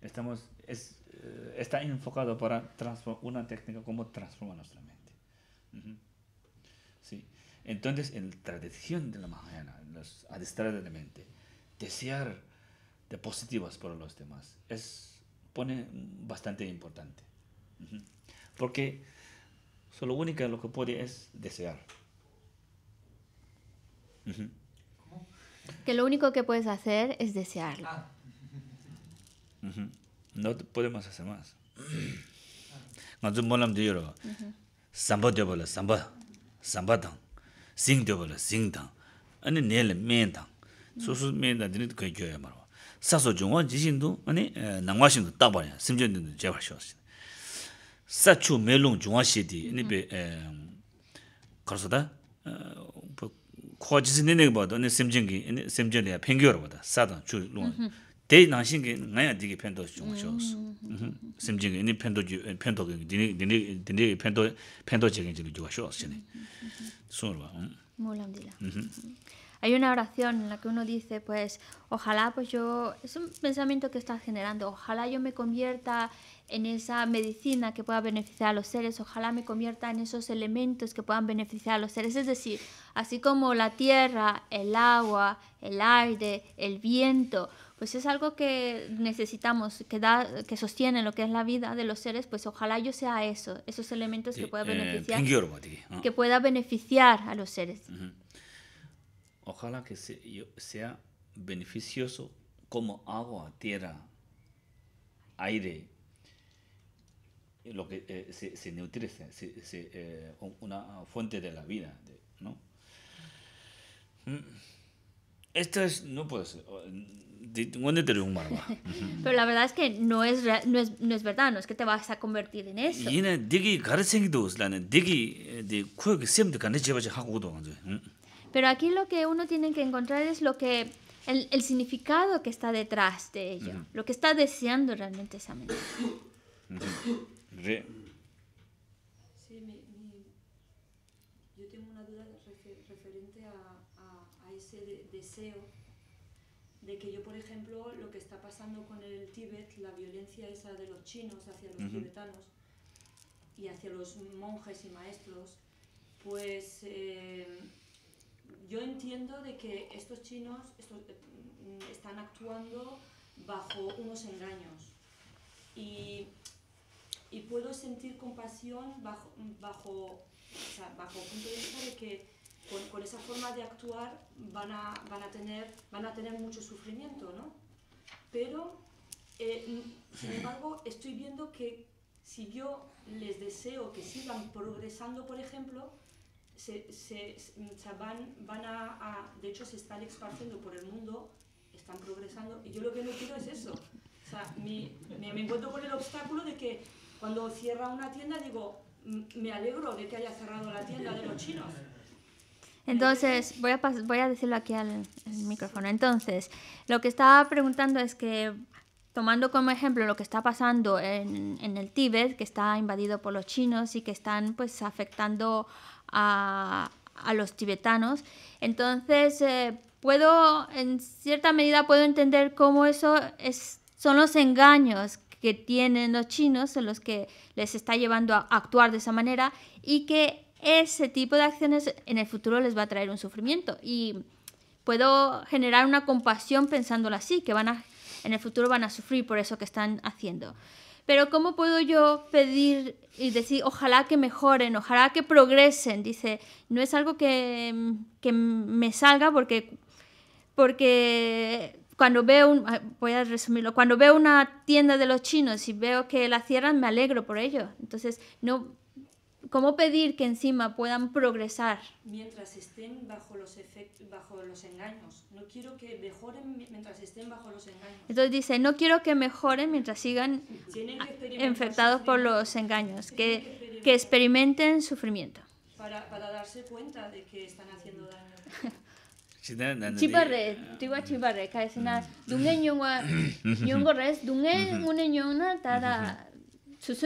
Estamos, es, eh, está enfocado para una técnica como transforma nuestra mente. ¿sí? Entonces, en la tradición de la Mahayana, en los de la mente, desear de positivas para los demás es pone bastante importante. Porque solo única lo que puede es desear. Que lo único que puedes hacer es desearlo. Ah. No podemos hacer más. Uh ah. -huh. zamba tang, 싱당 아니 wala zing tang, ane nyele men tang, su su men tang dine kaya gyoya marwa. Sa su jungwa jishindu, ane eh, nangwa shindu tabar yaa, sim jen dindu jayabar shiwasi. Sa melung jungwa shidi, ane be eh, karso da, eh, kuwa jisi ane ane pengyo da, chu Dei mm-hmm. nangshin ngaya digi jungwa Hay una oración en la que uno dice, pues, ojalá pues yo, es un pensamiento que estás generando, ojalá yo me convierta en esa medicina que pueda beneficiar a los seres, ojalá me convierta en esos elementos que puedan beneficiar a los seres. Es decir, así como la tierra, el agua, el aire, el viento, pues es algo que necesitamos, que, da, que sostiene lo que es la vida de los seres, pues ojalá yo sea eso, esos elementos que pueda eh, beneficiar, que pueda beneficiar a los seres. Ojalá que sea beneficioso como agua, tierra, aire, lo que eh, se, se, eh, una fuente de la vida, ¿no? Mm. Esto es, no puede ser, Pero la verdad es que no es, no es, no es verdad, no es que te vas a convertir en eso. Pero aquí lo que uno tiene que encontrar es lo que el, significado que está detrás de ello, lo que está deseando realmente esa mente. de que yo, por ejemplo, lo que está pasando con el Tíbet, la violencia esa de los chinos hacia los tibetanos y hacia los monjes y maestros, pues eh, yo entiendo de que estos chinos mm, están actuando bajo unos engaños y, puedo sentir compasión bajo, bajo, bajo el punto de vista de que con, esa forma de actuar van a, van a, tener, van a tener mucho sufrimiento, ¿no? Pero, eh, sin embargo, estoy viendo que si yo les deseo que sigan progresando, por ejemplo, se, se, van, van a, de hecho, se están esparciendo por el mundo, están progresando, y yo lo que no quiero es eso. O sea, me, me encuentro con el obstáculo de que cuando cierra una tienda digo, me alegro de que haya cerrado la tienda de los chinos. Entonces, voy a, voy a decirlo aquí al, micrófono. Entonces, lo que estaba preguntando es que, tomando como ejemplo lo que está pasando en, el Tíbet, que está invadido por los chinos y que están pues afectando a, los tibetanos, entonces eh, puedo, en cierta medida, puedo entender cómo eso es, son los engaños que tienen los chinos, en los que les está llevando a actuar de esa manera y que ese tipo de acciones en el futuro les va a traer un sufrimiento y puedo generar una compasión pensándolo así, que van a, en el futuro van a sufrir por eso que están haciendo. Pero ¿cómo puedo yo pedir y decir, ojalá que mejoren, ojalá que progresen? Dice, no es algo que, me salga porque, porque cuando veo, ah, voy a resumirlo, cuando veo una tienda de los chinos y veo que la cierran, me alegro por ello. Entonces, no, cómo pedir que encima puedan progresar. Mientras estén bajo los, bajo los engaños. No quiero que mejoren mientras estén bajo los engaños. Entonces dice, no quiero que mejoren mientras sigan infectados por los engaños, que, que, experimenten sufrimiento. Para, para darse cuenta de que están haciendo daño. chiparre tiwa chiparre kaisina mm. dunge nyongwa nyongores dunge ngune nyongna tada susu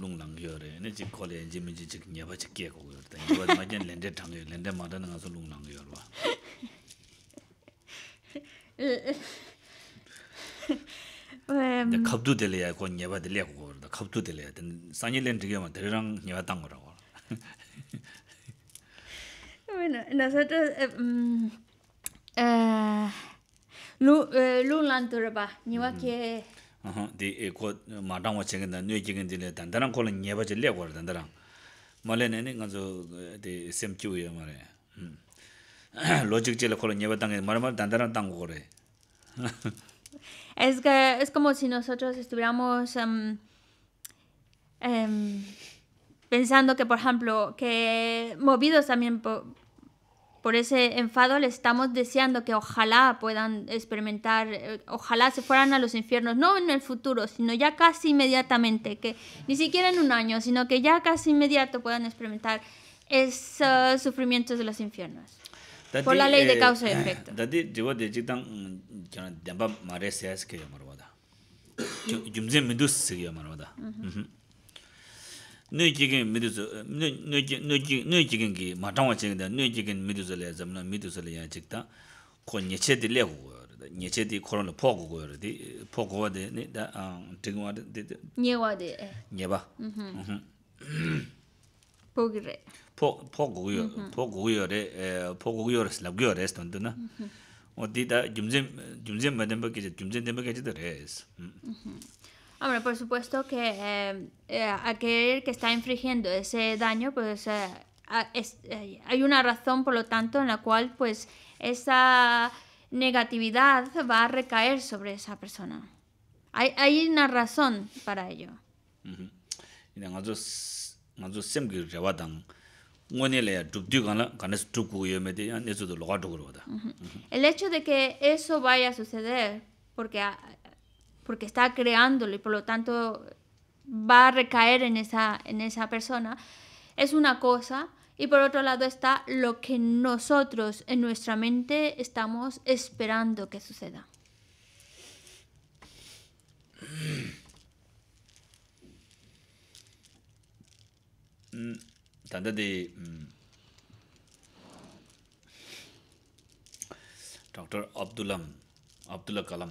lung lang yo re, ne chik kholi enji minji chik nyeba chik kye kogo yo rita, yuwa dima jen lende thang yo, lende mada na nga su lung lang yo rwa. Khabdu dili ya, kwa nyeba dili ya sanyi ma rang lung lang to rwa ba, di eh, ko ma dangwa chegen da nyo chegen dile dan darang ko la nyeba je le gor dan darang male ne ne ngazo di sem chu ye hmm. mare logic je la ko la nyeba dang mar mar dan darang dang re es que es como si nosotros estuviéramos um, um, pensando que por ejemplo que movidos también por por ese enfado le estamos deseando que ojalá puedan experimentar, eh, ojalá se fueran a los infiernos, no en el futuro, sino ya casi inmediatamente, que ni siquiera en un año, sino que ya casi inmediato puedan experimentar esos sufrimientos de los infiernos. por la ley de eh, causa y eh, efecto. Mm, nöjigin midus nöjigin nöjigin ki ma tangwa chigin da nöjigin midus le zamna midus le yang chigta ko nyeche de le gu da nyeche di ko ron po gu gu de po de ne da de wa de eh. ba mhm. Mhm. re po po yo yo mhm. re po gu yo re eh, yo re sto na o di da jumjem jumjem ba ki jumjem de ba ki de re Hombre, por supuesto que em, eh, aquel que está infringiendo ese daño, pues eh, eh, hay una razón, por lo tanto, en la cual pues esa negatividad va a recaer sobre esa persona. Hay, una razón para ello. El hecho de que eso vaya a suceder, porque porque está creándolo y por lo tanto va a recaer en esa, en esa persona, es una cosa. Y por otro lado está lo que nosotros en nuestra mente estamos esperando que suceda. Mm, mm. Doctor de Abdullah Abdullah Kalam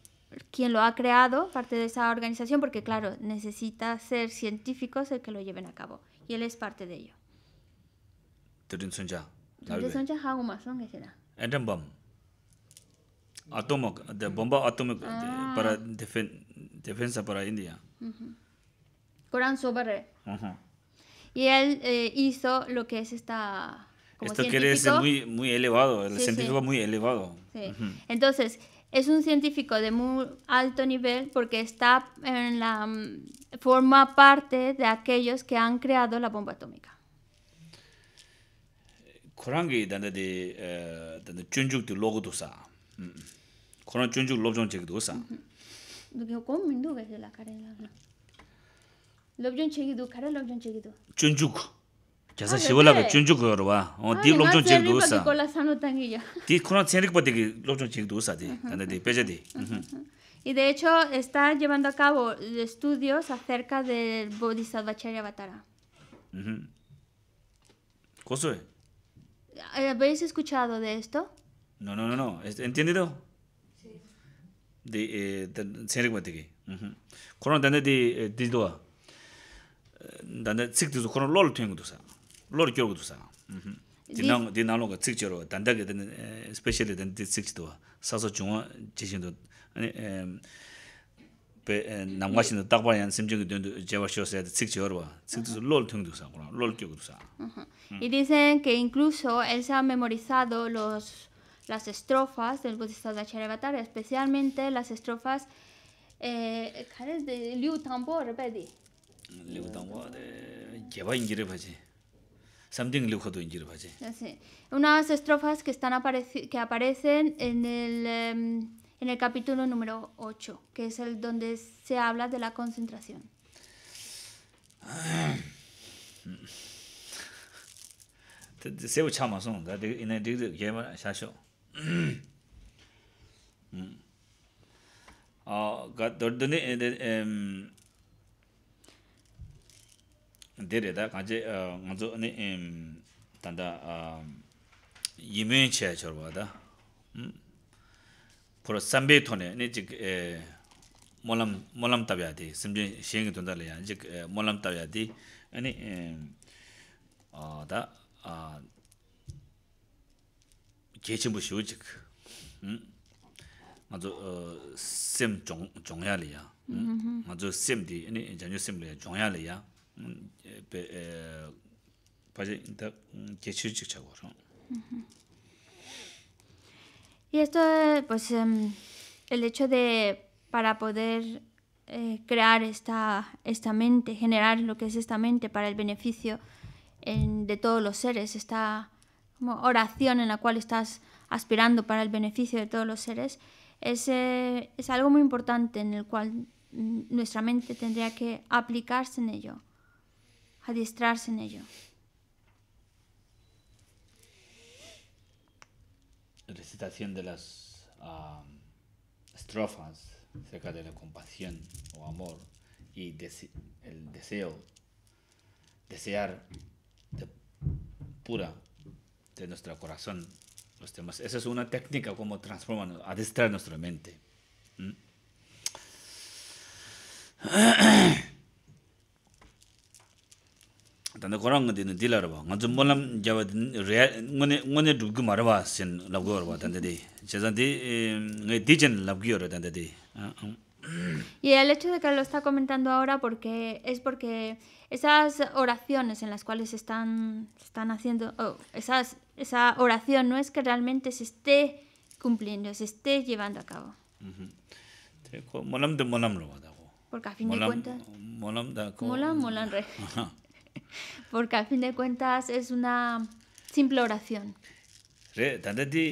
quien lo ha creado, parte de esa organización, porque claro, necesita ser científicos el que lo lleven a cabo. Y él es parte de ello. más? Bomb, Atomic, de bomba atómica ah. para defensa para India. Corán Y él eh, hizo lo que es esta. Esto quiere decir muy, muy elevado, el científico muy elevado. Sí. Entonces, es un científico de muy alto nivel porque está en la mm, forma parte de aquellos que han creado la bomba atómica gyasa shiwa laga chunchu kuyo rwa, di lopchon chek duwa sa. Di kuna tsenrikpa di lopchon chek duwa sa di, tanda di, pecha di. Y de hecho está llevando a cabo estudios acerca del Bodhisattva Charyavatara. ¿Coso es? Eh, ¿Habéis escuchado de esto? No, no, no, no. ¿Entendido? Sí. De eh, tsenrikpa di. Kuna tanda di, di duwa. Tanda tsik dizu kuna lol tuyang duwa sa. lor kyor gu dusa. Di nang lo ka tsik chiro, danda ge dana, especially dana di tsik chido, saso chungwa jishin do, namwa shin do dagba yan simchung ge dion do jewa shio saya di tsik las estrofas del Bodhisattva Charyavatara, especialmente las estrofas eh, ¿cuál de Liu Tambor, Liu Tambor, de... Something pues, Unas estrofas que, están apareci que aparecen en el, um, en el capítulo número 8, que es el donde se habla de la concentración. Dere da, nga zi nga tanda yimiyin chiayi choro waa da sambe tohne, molam tabi adi, zim zi shengyi tonda liya, zik molam tabi adi kyechimbo shio zik, hmm? nga zi zim zong yaa hmm? mm-hmm. nga di, Y esto, eh, pues, em, el hecho de, para poder eh, crear esta, esta mente, generar lo que es esta mente para el beneficio de todos los seres, esta oración en la cual estás aspirando para el beneficio de todos los seres, es, eh, es algo muy importante en el cual mm, nuestra mente tendría que aplicarse en ello adiestrarse en ello. Recitación de las estrofas acerca de la compasión o amor y el deseo, desear de pura de nuestro corazón los temas. Esa es una técnica como transforma, adiestrar nuestra mente. ¿Mm? Y el hecho de que lo está comentando ahora porque es porque esas oraciones en las cuales están están haciendo oh, esas esa oración no es que realmente se esté cumpliendo, se esté llevando a cabo. Porque a fin de cuentas Porque al fin de cuentas es una simple oración. re tanda di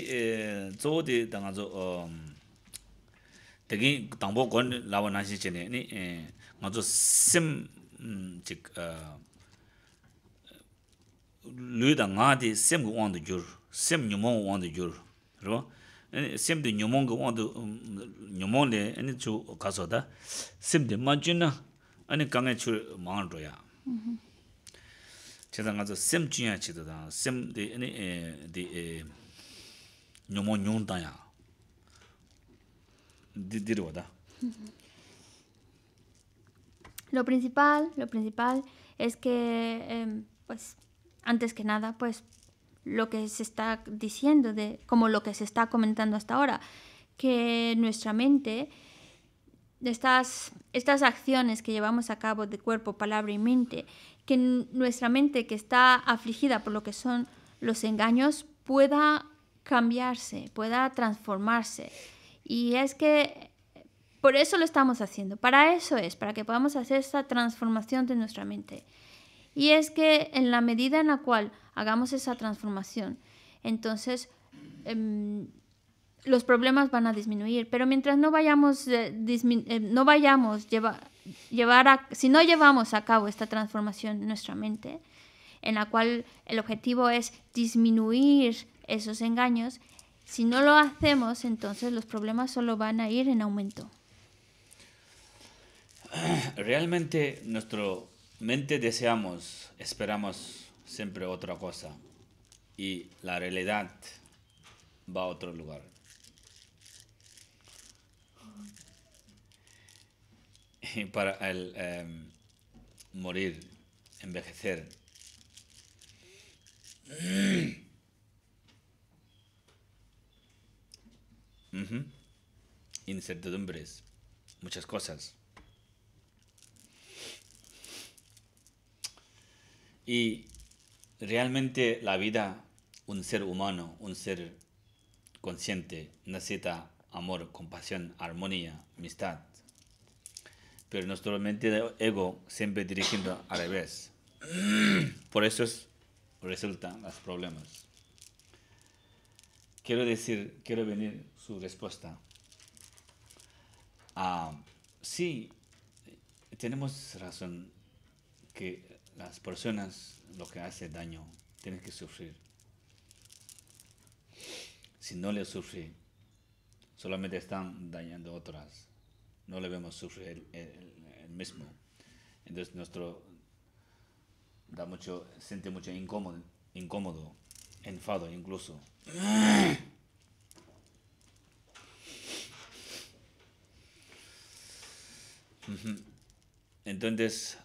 zo di danga zo degi tangbo gon lawa nanshi chene ni nga zo sim chik lu da nga di sim gu wang du gyur sim nyumong wang du gyur ro sim di nyumon gu wang du nyumong le ani chu kaso da sim di ma jun na ani kange chu maang roya lo principal, lo principal es que, em, pues, antes que nada, pues, lo que se está diciendo, de, como lo que se está comentando hasta ahora, que nuestra mente, estas, estas acciones que llevamos a cabo de cuerpo, palabra y mente, que nuestra mente que está afligida por lo que son los engaños pueda cambiarse, pueda transformarse. Y es que por eso lo estamos haciendo, para eso es, para que podamos hacer esa transformación de nuestra mente. Y es que en la medida en la cual hagamos esa transformación, entonces em, los problemas van a disminuir. Pero mientras no vayamos, eh, no vayamos si no llevamos a cabo esta transformación en nuestra mente, en la cual el objetivo es disminuir esos engaños, si no lo hacemos, entonces los problemas solo van a ir en aumento. Realmente nuestra mente deseamos, esperamos siempre otra cosa y la realidad va a otro lugar. para el em, morir, envejecer. Incertidumbres, muchas cosas. Y realmente la vida, un ser humano, un ser consciente, necesita amor, compasión, armonía, amistad pero nuestra mente de ego siempre dirigiendo al revés. Por eso resultan los problemas. Quiero decir, quiero venir su respuesta. Ah, sí, tenemos razón que las personas lo que hace daño tienen que sufrir. Si no le sufre, solamente están dañando otras no le vemos sufrir el, mismo. Entonces nuestro da mucho, siente mucho incómodo, incómodo, enfado incluso. Entonces,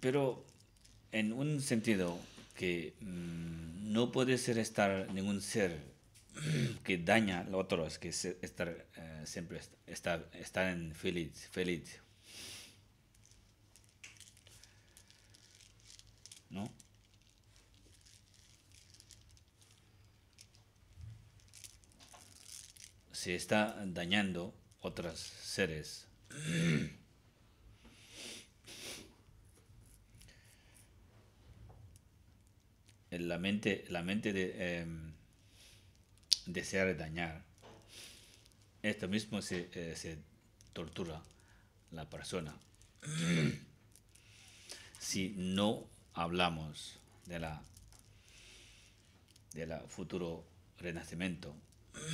pero en un sentido que mm, no puede ser estar ningún ser que daña a otros, que es estar, eh, siempre estar, estar en feliz, feliz. ¿No? Se está dañando otros seres. la mente, la mente de... Em, desear dañar. Esto mismo se, eh, tortura la persona. si no hablamos de la de la futuro renacimiento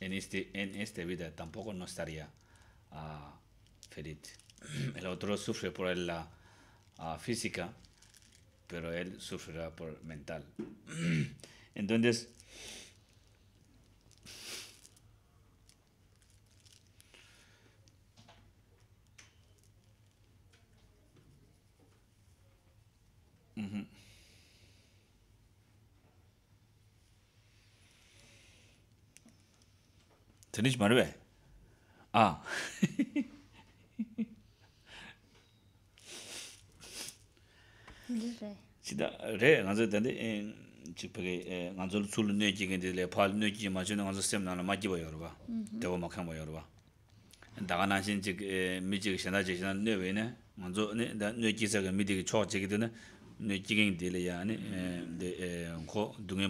en este en esta vida tampoco no estaría ah, feliz el otro sufre por la ah, física pero él sufrirá por mental. Entonces, Tenéis Marbe. Ah. chibhige nganzol tsul nuyaki gandhile, pal nuyaki machino nganzol sem nana magiba yorwa, dewa makhamba yorwa. Daga nanshin chik mijiga shenda chikshina nuyaki ina, nganzol nuyaki saka midiga chok chikidina, nuyaki gandhile ya nko dungi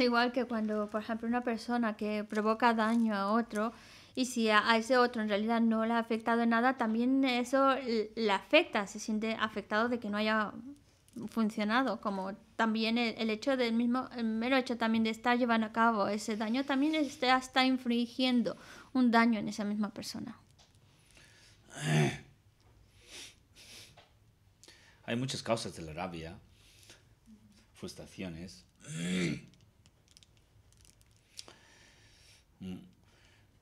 igual que cuando, por ejemplo, una persona que provoca daño a otro, Y si a, ese otro en realidad no le ha afectado en nada, también eso le afecta, se siente afectado de que no haya funcionado, como también el, hecho del mismo, el mero hecho también de estar llevando a cabo ese daño, también está, está infringiendo un daño en esa misma persona. Hay muchas causas de la rabia, frustraciones. Mm.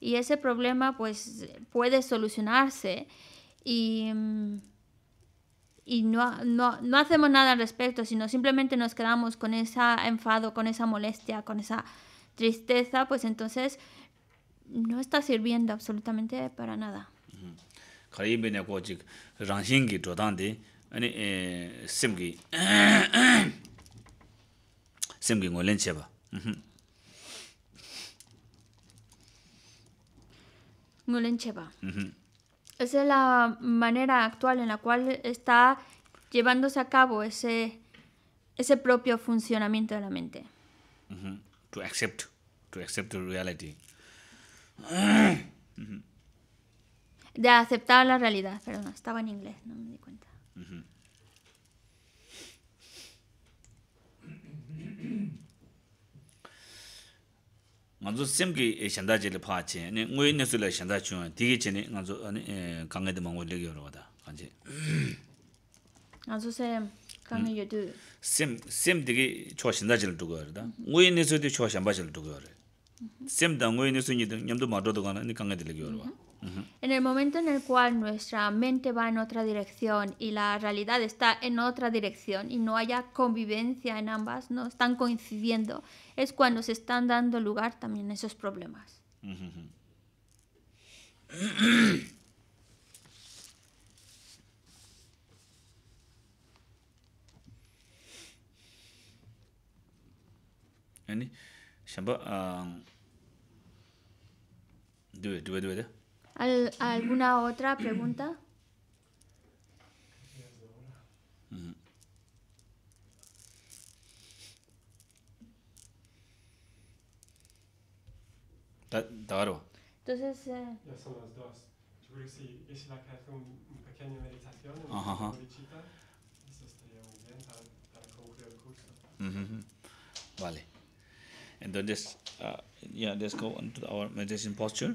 y ese problema pues puede solucionarse mm, y, no, no, no, hacemos nada al respecto, sino simplemente nos quedamos con ese enfado, con esa molestia, con esa tristeza, pues entonces no está sirviendo absolutamente para nada. Esa es la manera actual en la cual está llevándose a cabo ese, ese propio funcionamiento de la mente. To accept, to accept reality. De aceptar la realidad, perdón, estaba en inglés, no me di cuenta. Nāzu sēm ki ē eh, ē ʃandađē lē pāēchēn, nē nguɑ ē nēsū lē ʃandađē nga, tī ʃēni nāzu ʐāŋē eh, dē maŋgŋu lé ē ʉi wāda, ḥān cēn. Nāzu sēm, ʐāŋē hmm. yadū? Sēm, sēm tī ki chua ʃandađē lē tu gē wāda, nguɣ ē nēsū ti chua ʃambaēē lē tu gē wāda. Sēm ta ɲ nguɣ ē En el momento en el cual nuestra mente va en otra dirección y la realidad está en otra dirección y no haya convivencia en ambas, no están coincidiendo, es cuando se están dando lugar también esos problemas. Um, ¿Alguna otra pregunta? Daro. Entonces... Eh, ya son las dos. Yo creo que si la que hace un, pequeño meditación, una ajá, eso estaría muy bien para, para el curso. Vale. Entonces, ah, ya, yeah, let's go our posture.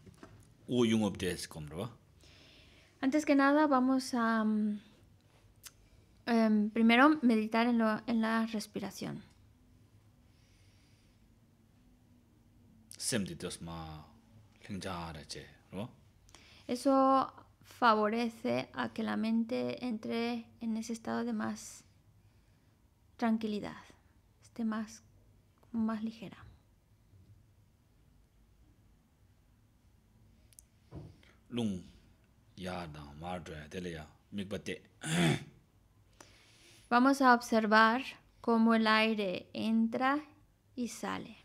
Antes que nada, vamos a mm, em, primero meditar en, lo, en la respiración. Eso favorece a que la mente entre en ese estado de más tranquilidad, esté más, más ligera. Vamos a observar cómo el aire entra y sale.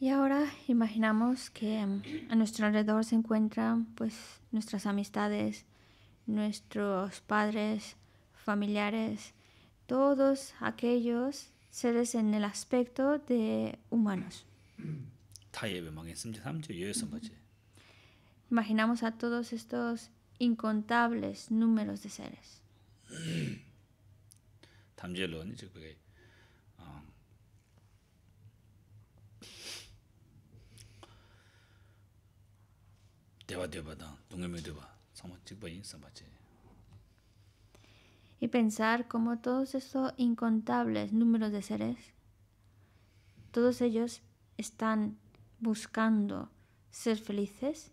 Y ahora imaginamos que em, a nuestro alrededor se encuentran pues nuestras amistades, nuestros padres, familiares, todos aquellos seres en el aspecto de humanos. Imaginamos a todos estos incontables números de seres. Y pensar cómo todos estos incontables números de seres, todos ellos están buscando ser felices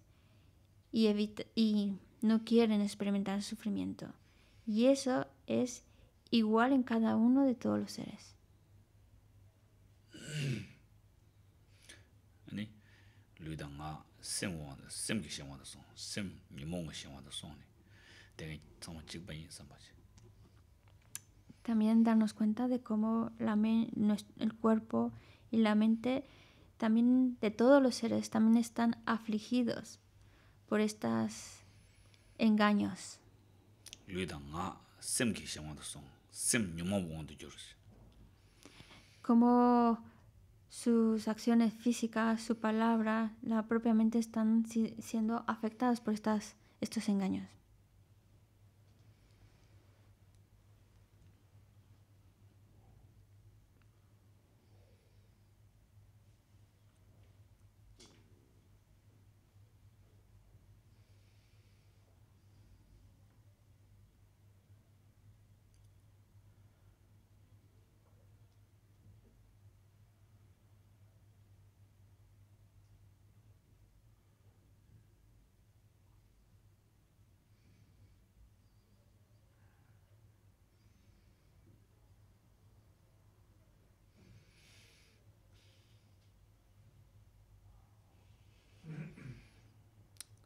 y, y no quieren experimentar sufrimiento. Y eso es igual en cada uno de todos los seres. También darnos cuenta de cómo la el cuerpo y la mente también de todos los seres también están afligidos por estos engaños. Como sus acciones físicas, su palabra, la propia mente están siendo afectadas por estas, estos engaños.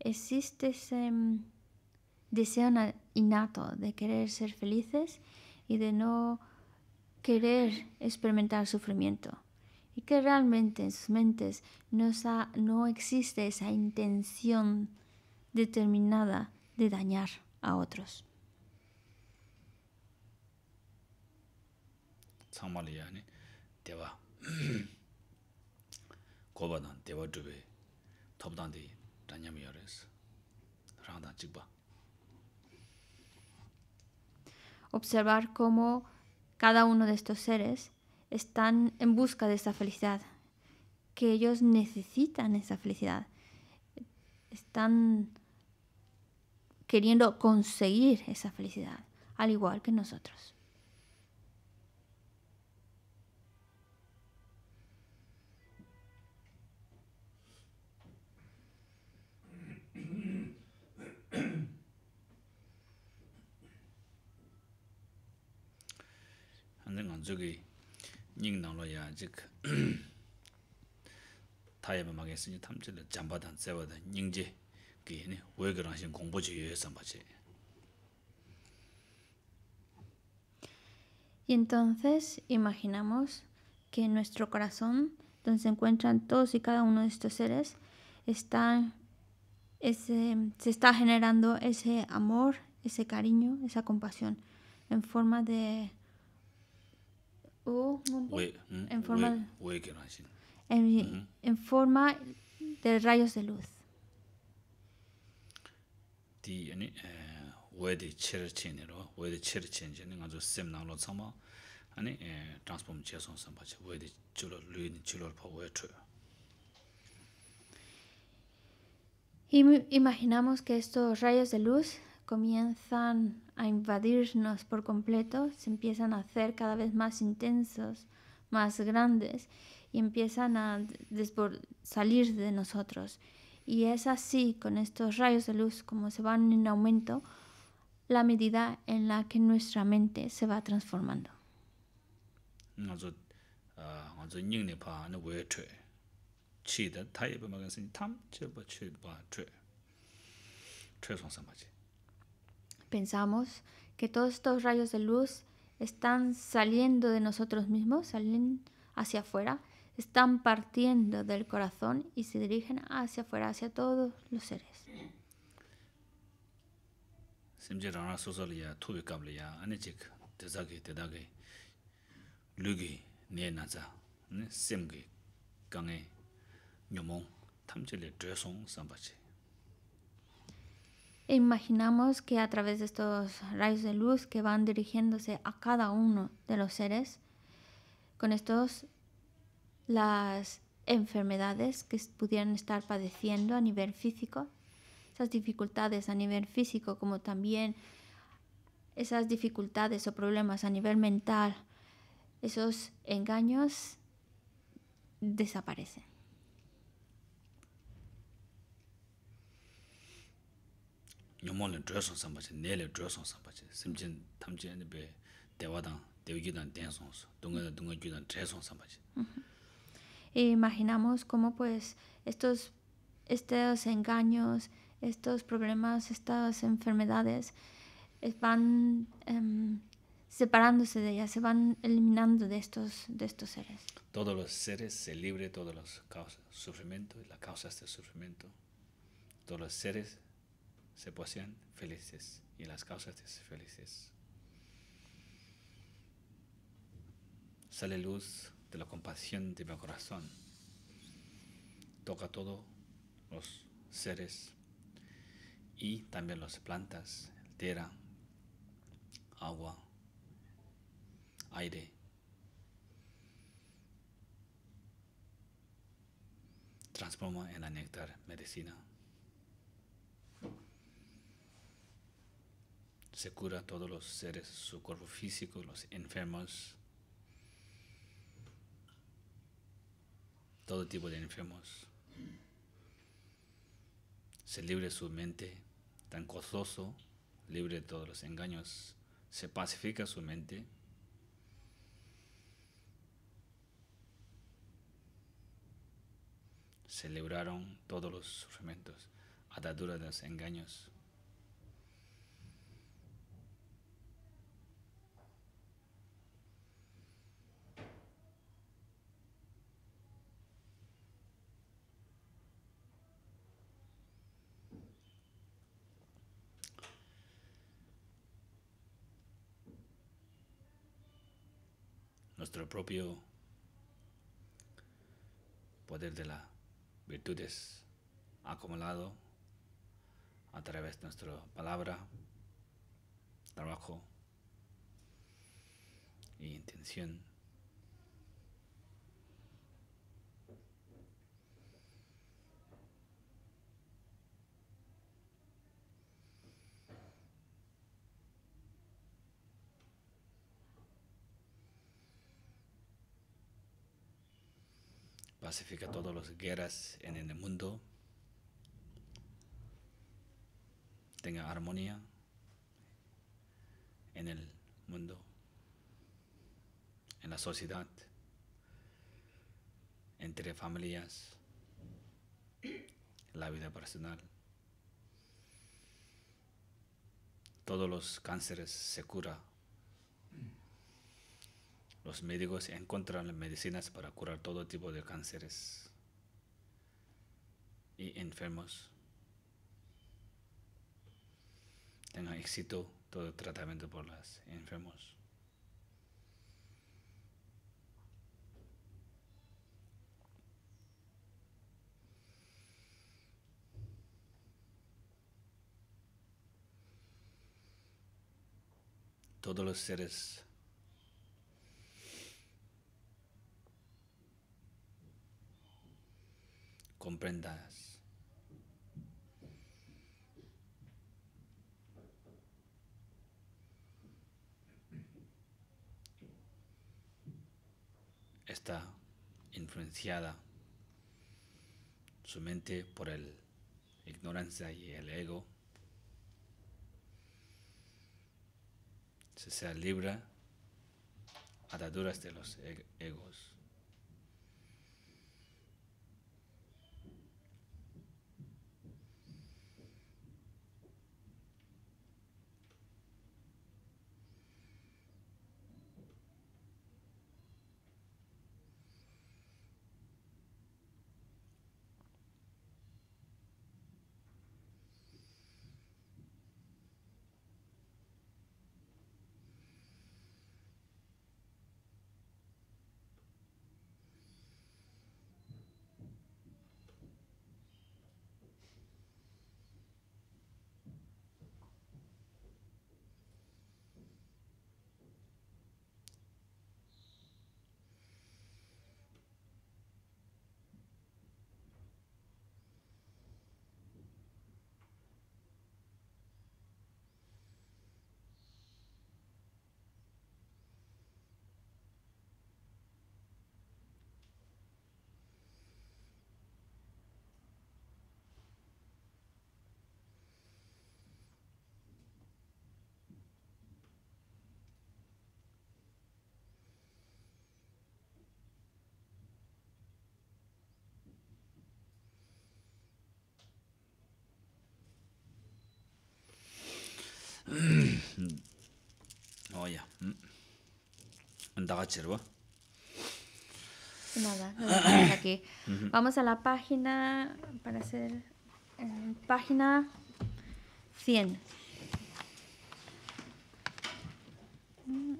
existe ese mm, deseo innato de querer ser felices y de no querer experimentar sufrimiento. Y que realmente en sus mentes no, existe esa intención determinada de dañar a otros. Observar cómo cada uno de estos seres están en busca de esa felicidad, que ellos necesitan esa felicidad. Están queriendo conseguir esa felicidad, al igual que nosotros. Y entonces imaginamos que nuestro corazón, donde se encuentran todos y cada uno de estos seres, están ese, se está generando ese amor, ese cariño, esa compasión en forma de... Mm, en forma de, forma de rayos de luz. Eh, Y Imaginamos que estos rayos de luz comienzan a invadirnos por completo, se empiezan a hacer cada vez más intensos, más grandes y empiezan a salir de nosotros. Y es así con estos rayos de luz como se van en aumento la medida en la que nuestra mente se va transformando. Pensamos que todos estos rayos de luz están saliendo de nosotros mismos, salen hacia afuera, están partiendo del corazón y se dirigen hacia afuera, hacia todos los seres. E imaginamos que a través de estos rayos de luz que van dirigiéndose a cada uno de los seres, con estos las enfermedades que pudieran estar padeciendo a nivel físico, esas dificultades a nivel físico como también esas dificultades o problemas a nivel mental, esos engaños desaparecen. nyomole drosong sambache, nele drosong sambache, simchen tamche nipe dewa dang, dewa gyudan densong, dunga dunga gyudan dresong sambache. Imaginamos cómo pues estos, estos engaños, estos problemas, estas enfermedades van um, separándose de ellas, se van eliminando de estos, de estos seres. Todos los seres se libre de todos los causas, sufrimiento y las causas de sufrimiento. Todos los seres se poseen felices y las causas de felices. Sale luz de la compasión de mi corazón. Toca todos los seres y también las plantas, tierra, agua, aire. Transforma en la néctar medicina. se cura todos los seres, su cuerpo físico, los enfermos, todo tipo de enfermos. Se libre su mente, tan gozoso, libre de todos los engaños. Se pacifica su mente. Se todos los sufrimientos, ataduras de los engaños, propio poder de las virtudes acumulado a través de nuestra palabra, trabajo e intención. pacifica todas las guerras en el mundo, tenga armonía en el mundo, en la sociedad, entre familias, la vida personal. Todos los cánceres se curan los médicos encontraron medicinas para curar todo tipo de cánceres y enfermos. Tengan éxito todo el tratamiento por los enfermos. Todos los seres comprendas. Está influenciada su mente por el ignorancia y el ego. Se sea libra ataduras de los e-, egos. Ndagachirwa. Nada, nada aquí. Uh -huh. Vamos a la página para hacer En eh, página 100.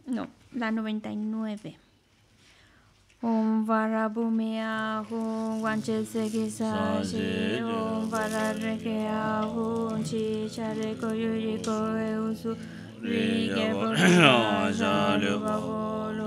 No, la 99. Om Varabhumea Hum Wancheseki Sashi Om Vararrekea Hum Chi Chareko Yuriko Eusu Rike Borja Lubajo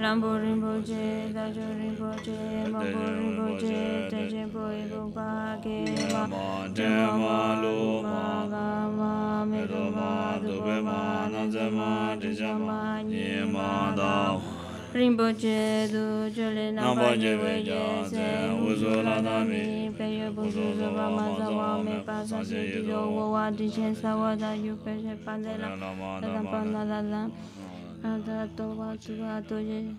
Rambo Rimbo Me Wa ādātto vātu vāto ye,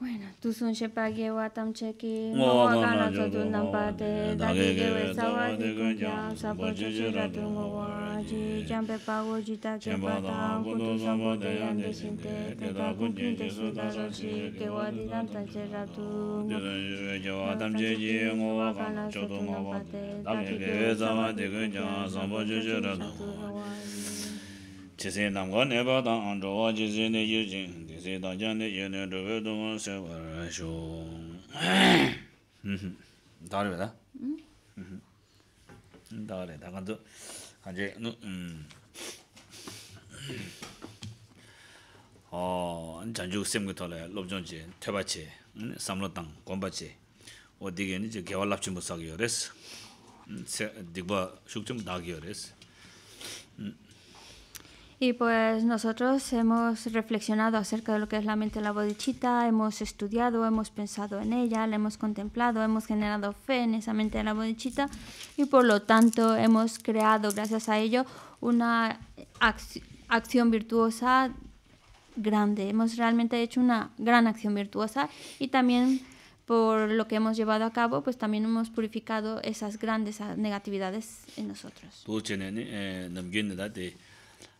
Bueno, tú son che pague wa tam che ki mo wa ga na zo du nam pa ge we sa wa de ge ja sa pa ra tu mo wa ji jam pe pa ji ta che pa ta ku do sa mo de ya de sin te te da ku je su da sa chi ge wa di nam ta che ra tu de ra ji we wa tam che ji mo wa ga na zo du mo wa de ge we sa wa de ge ja sa pa che che ra tu Chisen namgo nepa ta anjo wa chisen ne yu jing se dang jan de yen de de dong se wa ra shu da re da da re da kan zo han je nu ᱚ ᱡᱟᱱᱡᱩ Y pues nosotros hemos reflexionado acerca de lo que es la mente de la bodichita, hemos estudiado, hemos pensado en ella, la hemos contemplado, hemos generado fe en esa mente de la bodichita y por lo tanto hemos creado, gracias a ello, una acción virtuosa grande. Hemos realmente hecho una gran acción virtuosa y también por lo que hemos llevado a cabo, pues también hemos purificado esas grandes negatividades en nosotros. Eh,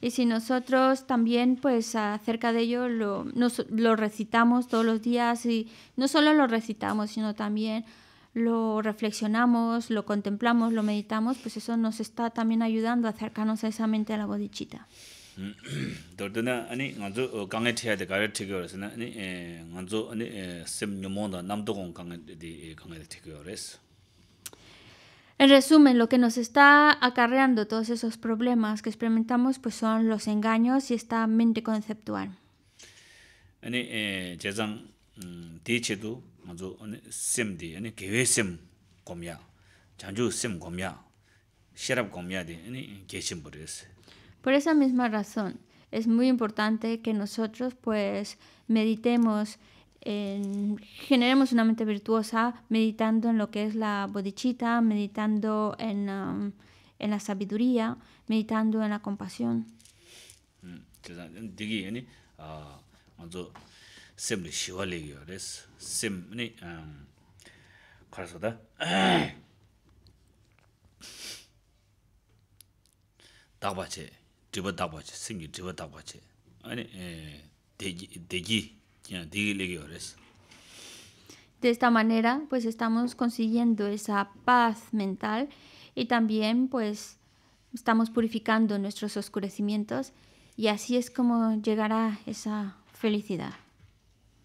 Y si nosotros también, pues acerca de ello, lo, lo recitamos todos los días y no solo lo recitamos, sino también lo reflexionamos, lo contemplamos, lo meditamos, pues eso nos está también ayudando a acercarnos a esa mente a la bodichita. dōrdō nā, anī ngā dzō kāngi tīyā dā kārī tīkī wā rēs nā, anī ngā dzō anī sim nyumō dā En resumen, lo que nos está acarreando todos esos problemas que experimentamos pues son los engaños y esta mente conceptual. Ani eh, jezang mm, di che du, ma zu sim di, ani gewe sim gomya, janju sim gomya, sherab gomya di, ani geshim buru Por esa misma razón, es muy importante que nosotros pues meditemos, generemos una mente virtuosa meditando en lo que es la bodichita, meditando en, um, en la sabiduría, meditando en la compasión. De esta manera, pues estamos consiguiendo esa paz mental y también, pues, estamos purificando nuestros oscurecimientos y así es como llegará esa felicidad.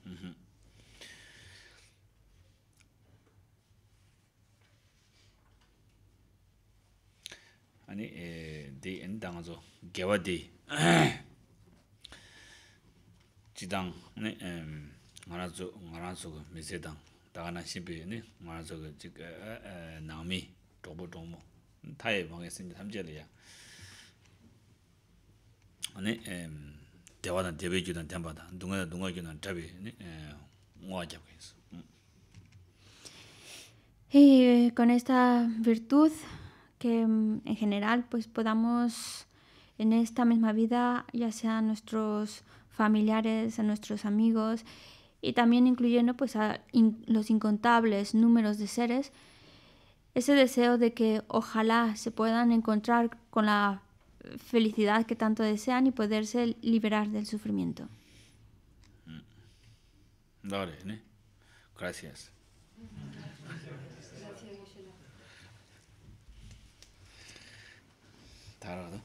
Uh di in 지당 네 gewa di chi dang ne ngana zo ngana zo go 방에 se dang da 음 shi bi 담바다 누가 zo go chi ga na mi to bo con esta virtud que mm, en general pues podamos en esta misma vida, ya sea nuestros familiares, a nuestros amigos y también incluyendo pues a los incontables números de seres, ese deseo de que ojalá se puedan encontrar con la felicidad que tanto desean y poderse liberar del sufrimiento. Mm. Gracias. 다 알아서.